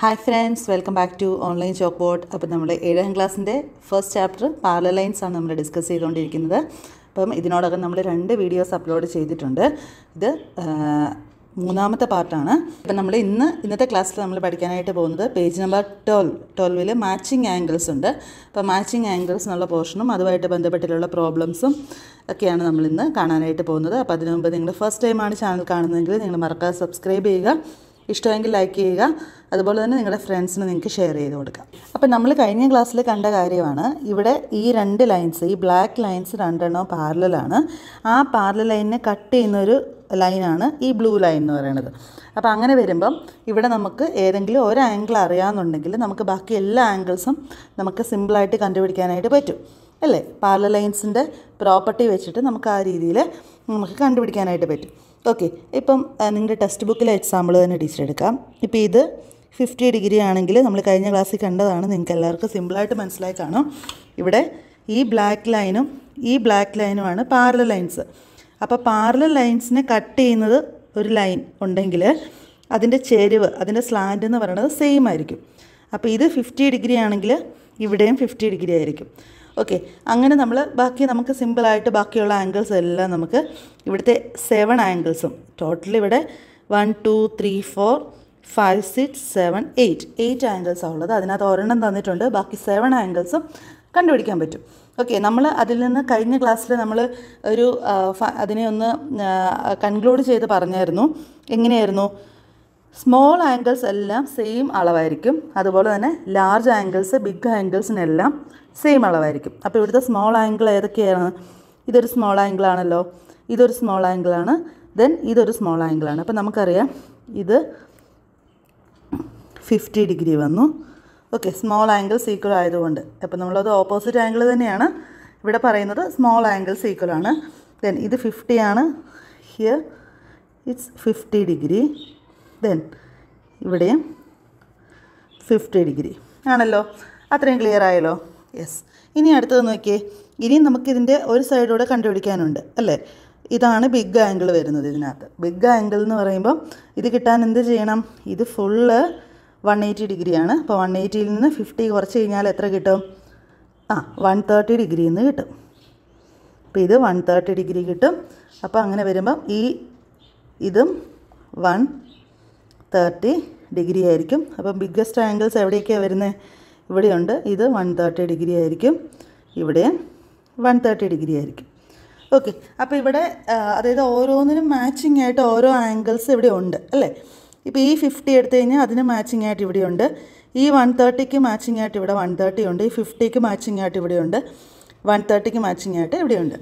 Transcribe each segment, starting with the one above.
hi friends welcome back to online chalk board അപ്പോൾ നമ്മൾ ഏഴാം ക്ലാസ്സിൻ്റെ ഫസ്റ്റ് ചാപ്റ്റർ പാർലർ ലൈൻസ് ആണ് നമ്മൾ ഡിസ്കസ് ചെയ്തുകൊണ്ടിരിക്കുന്നത് അപ്പം ഇതിനോടകം നമ്മൾ രണ്ട് വീഡിയോസ് അപ്ലോഡ് ചെയ്തിട്ടുണ്ട് ഇത് മൂന്നാമത്തെ പാർട്ടാണ് അപ്പം നമ്മൾ ഇന്ന് ഇന്നത്തെ ക്ലാസ്സിൽ നമ്മൾ പഠിക്കാനായിട്ട് പോകുന്നത് പേജ് നമ്പർ ട്വൽവ് ട്വൽവിൽ മാച്ചിങ് ആംഗിൾസ് ഉണ്ട് അപ്പോൾ മാച്ചിങ് ആംഗിൾസ് എന്നുള്ള പോർഷനും അതുമായിട്ട് ബന്ധപ്പെട്ടിട്ടുള്ള പ്രോബ്ലംസും ഒക്കെയാണ് നമ്മൾ ഇന്ന് കാണാനായിട്ട് പോകുന്നത് അപ്പോൾ അതിനു മുമ്പ് നിങ്ങൾ ഫസ്റ്റ് ടൈമാണ് ചാനൽ കാണുന്നതെങ്കിൽ നിങ്ങൾ മറക്കാതെ സബ്സ്ക്രൈബ് ചെയ്യുക ഇഷ്ടമെങ്കിൽ ലൈക്ക് ചെയ്യുക അതുപോലെ തന്നെ നിങ്ങളുടെ ഫ്രണ്ട്സിന് നിങ്ങൾക്ക് ഷെയർ ചെയ്ത് കൊടുക്കാം അപ്പോൾ നമ്മൾ കഴിഞ്ഞ ക്ലാസ്സിൽ കണ്ട കാര്യമാണ് ഇവിടെ ഈ രണ്ട് ലൈൻസ് ഈ ബ്ലാക്ക് ലൈൻസ് രണ്ടെണ്ണം പാരലാണ് ആ പാരല ലൈനിനെ കട്ട് ചെയ്യുന്നൊരു ലൈനാണ് ഈ ബ്ലൂ ലൈൻ എന്ന് പറയുന്നത് അപ്പോൾ അങ്ങനെ വരുമ്പം ഇവിടെ നമുക്ക് ഏതെങ്കിലും ഒരു ആംഗിൾ അറിയാമെന്നുണ്ടെങ്കിൽ നമുക്ക് ബാക്കി എല്ലാ ആംഗിൾസും നമുക്ക് സിമ്പിളായിട്ട് കണ്ടുപിടിക്കാനായിട്ട് പറ്റും അല്ലേ പാരല ലൈൻസിൻ്റെ പ്രോപ്പർട്ടി വെച്ചിട്ട് നമുക്ക് ആ രീതിയിൽ നമുക്ക് കണ്ടുപിടിക്കാനായിട്ട് പറ്റും ഓക്കെ ഇപ്പം നിങ്ങളുടെ ടെക്സ്റ്റ് ബുക്കിലെ എക്സാമ്പിൾ തന്നെ ടീച്ചർ എടുക്കാം ഇപ്പോൾ ഇത് ഫിഫ്റ്റി ഡിഗ്രി ആണെങ്കിൽ നമ്മൾ കഴിഞ്ഞ ക്ലാസ്സിൽ കണ്ടതാണ് നിങ്ങൾക്ക് എല്ലാവർക്കും സിമ്പിളായിട്ട് മനസ്സിലായി കാണും ഇവിടെ ഈ ബ്ലാക്ക് ലൈനും ഈ ബ്ലാക്ക് ലൈനുമാണ് പാരല ലൈൻസ് അപ്പോൾ പാരല ലൈൻസിനെ കട്ട് ചെയ്യുന്നത് ഒരു ലൈൻ ഉണ്ടെങ്കിൽ അതിൻ്റെ ചെരുവ് അതിൻ്റെ സ്ലാൻഡ് എന്ന് പറയുന്നത് സെയിം ആയിരിക്കും അപ്പോൾ ഇത് ഫിഫ്റ്റി ഡിഗ്രി ആണെങ്കിൽ ഇവിടെയും ഫിഫ്റ്റി ഡിഗ്രി ആയിരിക്കും ഓക്കെ അങ്ങനെ നമ്മൾ ബാക്കി നമുക്ക് സിമ്പിളായിട്ട് ബാക്കിയുള്ള ആംഗിൾസ് എല്ലാം നമുക്ക് ഇവിടുത്തെ സെവൻ ആംഗിൾസും ടോട്ടൽ ഇവിടെ one two three four five six seven eight eight ആംഗിൾസാണ് ഉള്ളത് അതിനകത്ത് ഒരെണ്ണം തന്നിട്ടുണ്ട് ബാക്കി സെവൻ ആംഗിൾസും കണ്ടുപിടിക്കാൻ പറ്റും ഓക്കെ നമ്മൾ അതിൽ നിന്ന് കഴിഞ്ഞ ക്ലാസ്സിൽ നമ്മൾ ഒരു അതിനെ ഒന്ന് കൺക്ലൂഡ് ചെയ്ത് പറഞ്ഞായിരുന്നു എങ്ങനെയായിരുന്നു സ്മോൾ ആംഗിൾസ് എല്ലാം സെയിം അളവായിരിക്കും അതുപോലെ തന്നെ ലാർജ് ആംഗിൾസ് ബിഗ് ആംഗിൾസിനെല്ലാം സെയിം അളവായിരിക്കും അപ്പോൾ ഇവിടുത്തെ സ്മോൾ ആംഗിൾ ഏതൊക്കെയാണ് ഇതൊരു സ്മോൾ ആണല്ലോ ഇതൊരു സ്മോൾ ആണ് ദെൻ ഇതൊരു സ്മോൾ ആണ് അപ്പോൾ നമുക്കറിയാം ഇത് ഫിഫ്റ്റി ഡിഗ്രി വന്നു ഓക്കെ സ്മോൾ ആംഗിൾ ഈക്വൽ ആയതുകൊണ്ട് അപ്പോൾ നമ്മളത് ഓപ്പോസിറ്റ് ആംഗിൾ തന്നെയാണ് ഇവിടെ പറയുന്നത് സ്മോൾ ആംഗിൾസ് ഈക്വൽ ആണ് ദെൻ ഇത് ഫിഫ്റ്റിയാണ് ആണ് here it's fifty degree then ഇവിടെയും ഫിഫ്റ്റി ഡിഗ്രി ആണല്ലോ അത്രയും ക്ലിയർ ആയല്ലോ യെസ് ഇനി അടുത്തത് നോക്കിയേ ഇനിയും നമുക്കിതിൻ്റെ ഒരു സൈഡൂടെ കണ്ടുപിടിക്കാനുണ്ട് അല്ലേ ഇതാണ് ബിഗ് ആംഗിൾ വരുന്നത് ഇതിനകത്ത് ബിഗ് ആംഗിൾ എന്ന് പറയുമ്പം ഇത് കിട്ടാൻ എന്ത് ചെയ്യണം ഇത് ഫുള്ള് വൺ എയ്റ്റി ഡിഗ്രിയാണ് അപ്പോൾ വൺ എയ്റ്റിയിൽ നിന്ന് ഫിഫ്റ്റി കുറച്ച് കഴിഞ്ഞാൽ എത്ര കിട്ടും ആ വൺ തേർട്ടി ഡിഗ്രി എന്ന് കിട്ടും അപ്പോൾ ഇത് വൺ തേർട്ടി ഡിഗ്രി കിട്ടും അപ്പോൾ അങ്ങനെ വരുമ്പം ഈ ഇതും വൺ തേർട്ടി ഡിഗ്രി ആയിരിക്കും അപ്പം ബിഗ്ഗസ്റ്റ് ആംഗിൾസ് എവിടെയൊക്കെയാണ് വരുന്നത് ഇവിടെയുണ്ട് ഇത് വൺ തേർട്ടി ഡിഗ്രി ആയിരിക്കും ഇവിടെ വൺ തേർട്ടി ഡിഗ്രി ആയിരിക്കും ഓക്കെ അപ്പോൾ ഇവിടെ അതായത് ഓരോന്നിനും മാച്ചിങ് ആയിട്ട് ഓരോ ആംഗിൾസ് ഇവിടെ ഉണ്ട് അല്ലേ ഇപ്പോൾ ഈ ഫിഫ്റ്റി എടുത്തു കഴിഞ്ഞാൽ അതിന് മാച്ചിങ് ആയിട്ട് ഇവിടെയുണ്ട് ഈ വൺ തേർട്ടിക്ക് മാച്ചിങ് ആയിട്ട് ഇവിടെ വൺ തേർട്ടി ഉണ്ട് ഈ ഫിഫ്റ്റിക്ക് മാച്ചിങ് ആയിട്ട് ഇവിടെയുണ്ട് വൺ തേർട്ടിക്ക് മാച്ചിങ് ആയിട്ട് ഇവിടെയുണ്ട്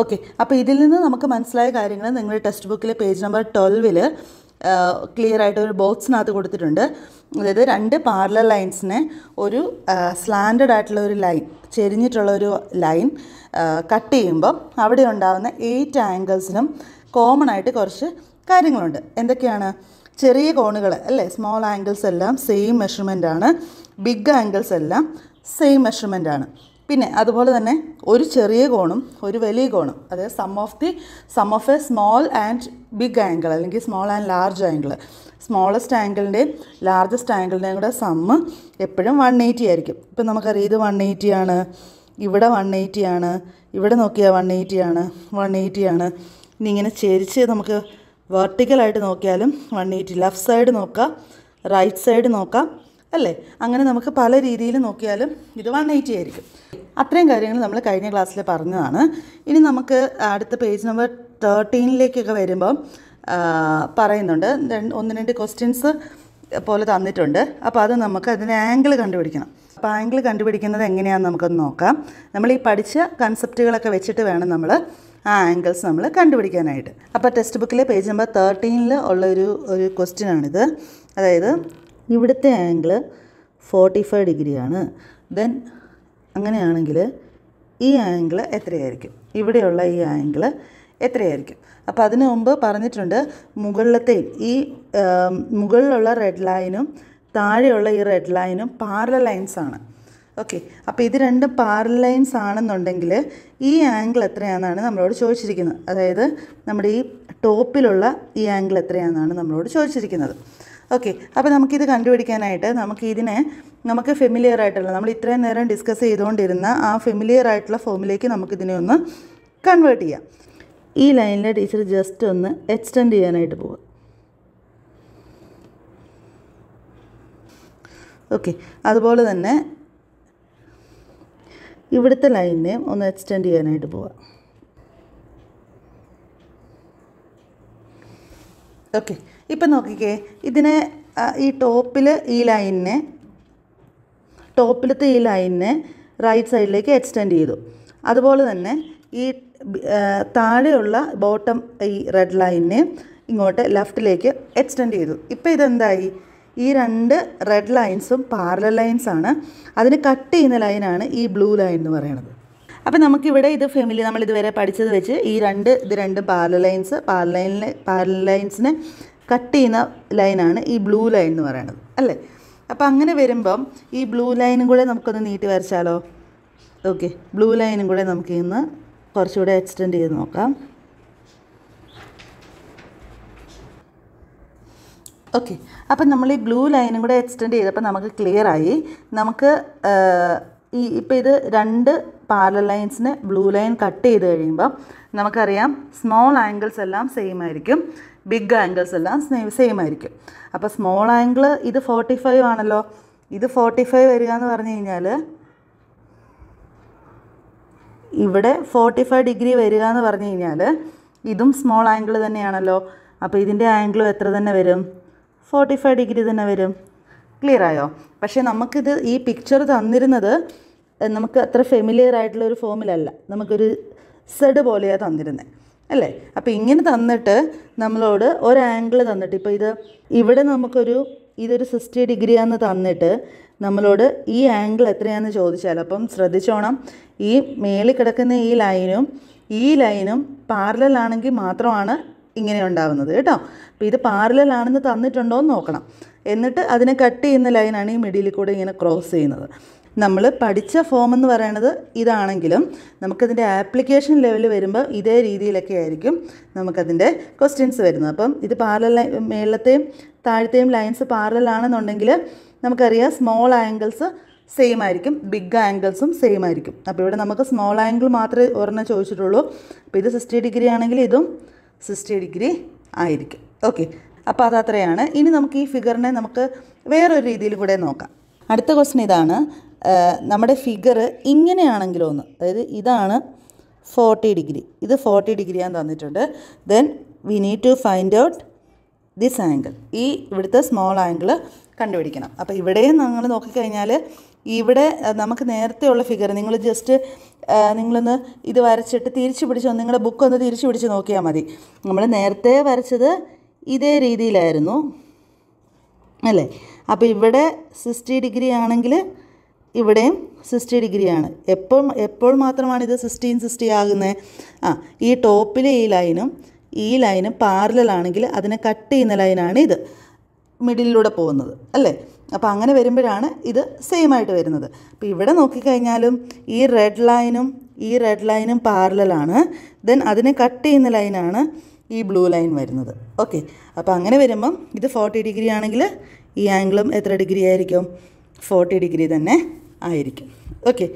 ഓക്കെ അപ്പോൾ ഇതിൽ നിന്ന് നമുക്ക് മനസ്സിലായ കാര്യങ്ങൾ നിങ്ങളുടെ ടെക്സ്റ്റ് ബുക്കിലെ പേജ് നമ്പർ ട്വൽവിൽ ക്ലിയർ ആയിട്ട് ഒരു ബോക്സിനകത്ത് കൊടുത്തിട്ടുണ്ട് അതായത് രണ്ട് പാർലർ ലൈൻസിനെ ഒരു സ്ലാൻഡഡ് ആയിട്ടുള്ള ഒരു ലൈൻ ചെരിഞ്ഞിട്ടുള്ള ഒരു ലൈൻ കട്ട് ചെയ്യുമ്പം അവിടെ ഉണ്ടാകുന്ന എയ്റ്റ് ആംഗിൾസിനും കോമൺ ആയിട്ട് കുറച്ച് കാര്യങ്ങളുണ്ട് എന്തൊക്കെയാണ് ചെറിയ കോണുകൾ അല്ലേ സ്മോൾ ആംഗിൾസ് എല്ലാം സെയിം മെഷർമെൻ്റ് ആണ് ബിഗ് ആംഗിൾസ് എല്ലാം സെയിം മെഷർമെൻ്റ് ആണ് പിന്നെ അതുപോലെ തന്നെ ഒരു ചെറിയ കോണും ഒരു വലിയ കോണും അതായത് sum of the sum of a small and big angle അല്ലെങ്കിൽ small and large angle smallest ആംഗിളിൻ്റെയും ലാർജസ്റ്റ് ആംഗിളിൻ്റെയും കൂടെ സമ്മ് എപ്പോഴും വൺ എയ്റ്റി ആയിരിക്കും ഇപ്പം നമുക്കറിയാം ഇത് വൺ എയ്റ്റി ആണ് ഇവിടെ വൺ എയ്റ്റി ആണ് ഇവിടെ നോക്കിയാൽ വൺ എയ്റ്റി ആണ് വൺ എയ്റ്റി ആണ് ഇനി ഇങ്ങനെ ചെരിച്ച് നമുക്ക് വെർട്ടിക്കലായിട്ട് നോക്കിയാലും വൺ എയ്റ്റി ലെഫ്റ്റ് സൈഡ് നോക്കാം റൈറ്റ് സൈഡ് നോക്കാം അല്ലേ അങ്ങനെ നമുക്ക് പല രീതിയിൽ നോക്കിയാലും ഇത് വൺ എയ്റ്റി ആയിരിക്കും അത്രയും കാര്യങ്ങൾ നമ്മൾ കഴിഞ്ഞ ക്ലാസ്സിൽ പറഞ്ഞതാണ് ഇനി നമുക്ക് അടുത്ത പേജ് നമ്പർ തേർട്ടീനിലേക്കൊക്കെ വരുമ്പം പറയുന്നുണ്ട് ഒന്ന് രണ്ട് ക്വസ്റ്റ്യൻസ് പോലെ തന്നിട്ടുണ്ട് അപ്പോൾ അത് നമുക്ക് അതിൻ്റെ ആംഗിൾ കണ്ടുപിടിക്കണം അപ്പോൾ ആംഗിൾ കണ്ടുപിടിക്കുന്നത് എങ്ങനെയാണെന്ന് നമുക്കൊന്ന് നോക്കാം നമ്മൾ ഈ പഠിച്ച കൺസെപ്റ്റുകളൊക്കെ വെച്ചിട്ട് വേണം നമ്മൾ ആ ആംഗിൾസ് നമ്മൾ കണ്ടുപിടിക്കാനായിട്ട് അപ്പോൾ ടെക്സ്റ്റ് ബുക്കിലെ പേജ് നമ്പർ തേർട്ടീനിൽ ഉള്ള ഒരു ഒരു ക്വസ്റ്റ്യൻ ആണിത് അതായത് ഇവിടുത്തെ ആംഗിൾ ഫോർട്ടി ഫൈവ് ഡിഗ്രിയാണ് ദെൻ അങ്ങനെയാണെങ്കിൽ ഈ ആംഗിൾ എത്രയായിരിക്കും ഇവിടെയുള്ള ഈ ആംഗിൾ എത്രയായിരിക്കും അപ്പോൾ അതിനു മുമ്പ് പറഞ്ഞിട്ടുണ്ട് മുകളിലത്തെയും ഈ മുകളിലുള്ള റെഡ് ലൈനും താഴെയുള്ള ഈ റെഡ് ലൈനും പാരല ലൈൻസ് ആണ് ഓക്കെ അപ്പോൾ ഇത് രണ്ട് പാരൽ ലൈൻസ് ആണെന്നുണ്ടെങ്കിൽ ഈ ആംഗിൾ എത്രയാണെന്നാണ് നമ്മളോട് ചോദിച്ചിരിക്കുന്നത് അതായത് നമ്മുടെ ഈ ടോപ്പിലുള്ള ഈ ആംഗിൾ എത്രയാണെന്നാണ് നമ്മളോട് ചോദിച്ചിരിക്കുന്നത് ഓക്കെ അപ്പോൾ നമുക്കിത് കണ്ടുപിടിക്കാനായിട്ട് നമുക്ക് ഇതിനെ നമുക്ക് ഫെമിലിയർ ആയിട്ടുള്ള നമ്മൾ ഇത്രയും നേരം ഡിസ്കസ് ചെയ്തുകൊണ്ടിരുന്ന ആ ഫെമിലിയർ ആയിട്ടുള്ള ഫോമിലേക്ക് നമുക്കിതിനെ ഒന്ന് കൺവേർട്ട് ചെയ്യാം ഈ ലൈനിൽ ടീച്ചർ ജസ്റ്റ് ഒന്ന് എക്സ്റ്റെൻഡ് ചെയ്യാനായിട്ട് പോവുക ഓക്കെ അതുപോലെ തന്നെ ഇവിടുത്തെ ലൈനിനെയും ഒന്ന് എക്സ്റ്റെൻഡ് ചെയ്യാനായിട്ട് പോവാം ഓക്കെ ഇപ്പം നോക്കിക്കേ ഇതിനെ ഈ ടോപ്പിൽ ഈ ലൈനിനെ ടോപ്പിലത്തെ ഈ ലൈനിനെ റൈറ്റ് സൈഡിലേക്ക് എക്സ്റ്റെൻഡ് ചെയ്തു അതുപോലെ തന്നെ ഈ താഴെയുള്ള ബോട്ടം ഈ റെഡ് ലൈനിനെ ഇങ്ങോട്ട് ലെഫ്റ്റിലേക്ക് എക്സ്റ്റെൻഡ് ചെയ്തു ഇപ്പം ഇതെന്തായി ഈ രണ്ട് റെഡ് ലൈൻസും പാരലൽ ലൈൻസ് ആണ് അതിന് കട്ട് ചെയ്യുന്ന ലൈനാണ് ഈ ബ്ലൂ ലൈൻ എന്ന് പറയുന്നത് അപ്പോൾ നമുക്കിവിടെ ഇത് ഫെമിലി നമ്മൾ ഇതുവരെ പഠിച്ചത് വെച്ച് ഈ രണ്ട് ഇത് രണ്ട് പാരലൽ ലൈൻസ് പാരലൈനിൽ പാരലൽ ലൈൻസിനെ കട്ട് ചെയ്യുന്ന ലൈനാണ് ഈ ബ്ലൂ ലൈൻ എന്ന് പറയുന്നത് അല്ലേ അപ്പോൾ അങ്ങനെ വരുമ്പം ഈ ബ്ലൂ ലൈനും കൂടെ നമുക്കൊന്ന് നീട്ടി വരച്ചാലോ ഓക്കെ ബ്ലൂ ലൈനും കൂടെ നമുക്ക് ഇന്ന് കുറച്ചുകൂടെ എക്സ്റ്റെൻഡ് ചെയ്ത് നോക്കാം ഓക്കെ അപ്പം നമ്മൾ ഈ ബ്ലൂ ലൈനും കൂടെ എക്സ്റ്റെൻഡ് ചെയ്തപ്പോൾ നമുക്ക് ക്ലിയർ ആയി നമുക്ക് ഈ ഇപ്പം ഇത് രണ്ട് പാരൽ ലൈൻസിന് ബ്ലൂ ലൈൻ കട്ട് ചെയ്ത് കഴിയുമ്പം നമുക്കറിയാം സ്മോൾ ആംഗിൾസ് എല്ലാം സെയിം ആയിരിക്കും ബിഗ് ആംഗിൾസ് എല്ലാം സെയിം ആയിരിക്കും അപ്പോൾ സ്മോൾ ആംഗിൾ ഇത് ഫോർട്ടി ഫൈവ് ആണല്ലോ ഇത് ഫോർട്ടി ഫൈവ് വരിക എന്ന് പറഞ്ഞു കഴിഞ്ഞാൽ ഇവിടെ ഫോർട്ടി ഫൈവ് ഡിഗ്രി വരിക എന്ന് പറഞ്ഞു കഴിഞ്ഞാൽ ഇതും സ്മോൾ ആംഗിൾ തന്നെയാണല്ലോ അപ്പോൾ ഇതിൻ്റെ ആംഗിളും എത്ര തന്നെ വരും ഫോർട്ടി ഫൈവ് ഡിഗ്രി തന്നെ വരും ക്ലിയർ ആയോ പക്ഷേ നമുക്കിത് ഈ പിക്ചർ തന്നിരുന്നത് നമുക്ക് അത്ര ഫെമിലിയർ ആയിട്ടുള്ള ഒരു ഫോമിലല്ല നമുക്കൊരു സെഡ് പോലെയാണ് തന്നിരുന്നത് അല്ലേ അപ്പോൾ ഇങ്ങനെ തന്നിട്ട് നമ്മളോട് ഒരു ആംഗിൾ തന്നിട്ട് ഇപ്പോൾ ഇത് ഇവിടെ നമുക്കൊരു ഇതൊരു സിക്സ്റ്റി ഡിഗ്രിയാന്ന് തന്നിട്ട് നമ്മളോട് ഈ ആംഗിൾ എത്രയാണെന്ന് ചോദിച്ചാൽ അപ്പം ശ്രദ്ധിച്ചോണം ഈ മേളിൽ കിടക്കുന്ന ഈ ലൈനും ഈ ലൈനും പാരലാണെങ്കിൽ മാത്രമാണ് ഇങ്ങനെ ഉണ്ടാവുന്നത് കേട്ടോ അപ്പോൾ ഇത് പാരലാണെന്ന് തന്നിട്ടുണ്ടോ എന്ന് നോക്കണം എന്നിട്ട് അതിനെ കട്ട് ചെയ്യുന്ന ലൈനാണ് ഈ മിഡിയിൽ കൂടെ ഇങ്ങനെ ക്രോസ് ചെയ്യുന്നത് നമ്മൾ പഠിച്ച ഫോം എന്ന് പറയുന്നത് ഇതാണെങ്കിലും നമുക്കതിൻ്റെ ആപ്ലിക്കേഷൻ ലെവൽ വരുമ്പോൾ ഇതേ രീതിയിലൊക്കെ ആയിരിക്കും നമുക്കതിൻ്റെ ക്വസ്റ്റ്യൻസ് വരുന്നത് അപ്പം ഇത് പാരല മേളത്തെയും താഴത്തെയും ലൈൻസ് പാരലാണെന്നുണ്ടെങ്കിൽ നമുക്കറിയാം സ്മോൾ ആംഗിൾസ് സെയിം ആയിരിക്കും ബിഗ് ആംഗിൾസും സെയിം ആയിരിക്കും അപ്പോൾ ഇവിടെ നമുക്ക് സ്മോൾ ആംഗിൾ മാത്രമേ ഒരെണ്ണം ചോദിച്ചിട്ടുള്ളൂ അപ്പോൾ ഇത് സിക്സ്റ്റി ഡിഗ്രി ആണെങ്കിൽ ഇതും സിക്സ്റ്റി ഡിഗ്രി ആയിരിക്കും ഓക്കെ അപ്പോൾ അതത്രയാണ് ഇനി നമുക്ക് ഈ ഫിഗറിനെ നമുക്ക് വേറൊരു രീതിയിൽ കൂടെ നോക്കാം അടുത്ത ക്വസ്റ്റൻ ഇതാണ് നമ്മുടെ ഫിഗർ ഇങ്ങനെയാണെങ്കിലോ ഒന്ന് അതായത് ഇതാണ് ഫോർട്ടി ഡിഗ്രി ഇത് ഫോർട്ടി ഡിഗ്രി തന്നിട്ടുണ്ട് then we need to find out this angle ഈ ഇവിടുത്തെ സ്മോൾ ആംഗിൾ കണ്ടുപിടിക്കണം അപ്പോൾ ഇവിടെയും നിങ്ങൾ നോക്കിക്കഴിഞ്ഞാൽ ഇവിടെ നമുക്ക് നേരത്തെയുള്ള ഫിഗർ നിങ്ങൾ ജസ്റ്റ് നിങ്ങളൊന്ന് ഇത് വരച്ചിട്ട് തിരിച്ചു പിടിച്ച് നിങ്ങളുടെ ബുക്ക് ഒന്ന് തിരിച്ചു പിടിച്ച് നോക്കിയാൽ മതി നമ്മൾ നേരത്തെ വരച്ചത് ഇതേ രീതിയിലായിരുന്നു അല്ലേ അപ്പോൾ ഇവിടെ സിക്സ്റ്റി ഡിഗ്രി ആണെങ്കിൽ ഇവിടെയും സിക്സ്റ്റി ഡിഗ്രിയാണ് എപ്പോൾ എപ്പോൾ മാത്രമാണ് ഇത് സിക്സ്റ്റീൻ സിക്സ്റ്റി ആകുന്നത് ആ ഈ ടോപ്പിലെ ഈ ലൈനും ഈ ലൈനും പാരലാണെങ്കിൽ അതിനെ കട്ട് ചെയ്യുന്ന ലൈനാണ് ഇത് മിഡിലൂടെ പോകുന്നത് അല്ലേ അപ്പോൾ അങ്ങനെ വരുമ്പോഴാണ് ഇത് സെയിം ആയിട്ട് വരുന്നത് അപ്പോൾ ഇവിടെ നോക്കിക്കഴിഞ്ഞാലും ഈ റെഡ് ലൈനും ഈ റെഡ് ലൈനും പാരലാണ് ദെൻ അതിനെ കട്ട് ചെയ്യുന്ന ലൈനാണ് ഈ ബ്ലൂ ലൈൻ വരുന്നത് ഓക്കെ അപ്പോൾ അങ്ങനെ വരുമ്പം ഇത് ഫോർട്ടി ഡിഗ്രി ആണെങ്കിൽ ഈ ആംഗിളും എത്ര ഡിഗ്രി ആയിരിക്കും ഫോർട്ടി ഡിഗ്രി തന്നെ ആയിരിക്കും ഓക്കെ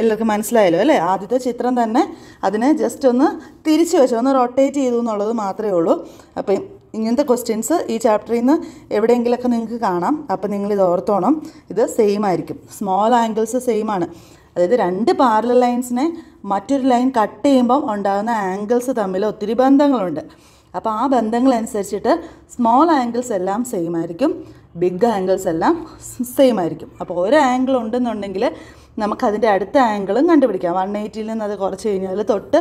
എല്ലാവർക്കും മനസ്സിലായല്ലോ അല്ലേ ആദ്യത്തെ ചിത്രം തന്നെ അതിനെ ജസ്റ്റ് ഒന്ന് തിരിച്ചു വെച്ചു ഒന്ന് റൊട്ടേറ്റ് ചെയ്തു എന്നുള്ളത് മാത്രമേ ഉള്ളൂ അപ്പം ഇങ്ങനത്തെ ക്വസ്റ്റ്യൻസ് ഈ ചാപ്റ്ററിൽ നിന്ന് എവിടെയെങ്കിലൊക്കെ നിങ്ങൾക്ക് കാണാം അപ്പം നിങ്ങൾ ഇത് ഓർത്തോണം ഇത് സെയിം ആയിരിക്കും സ്മോൾ ആംഗിൾസ് സെയിം ആണ് അതായത് രണ്ട് പാരലൽ ലൈൻസിനെ മറ്റൊരു ലൈൻ കട്ട് ചെയ്യുമ്പം ഉണ്ടാകുന്ന ആംഗിൾസ് തമ്മിൽ ഒത്തിരി ബന്ധങ്ങളുണ്ട് അപ്പോൾ ആ ബന്ധങ്ങളനുസരിച്ചിട്ട് സ്മോൾ ആംഗിൾസ് എല്ലാം സെയിം ആയിരിക്കും ബിഗ് ആംഗിൾസ് എല്ലാം സെയിം ആയിരിക്കും അപ്പോൾ ഒരു ആംഗിൾ ഉണ്ടെന്നുണ്ടെങ്കിൽ നമുക്കതിൻ്റെ അടുത്ത ആംഗിളും കണ്ടുപിടിക്കാം വൺ എയ്റ്റിയിൽ നിന്ന് അത് കുറച്ച് കഴിഞ്ഞാൽ തൊട്ട്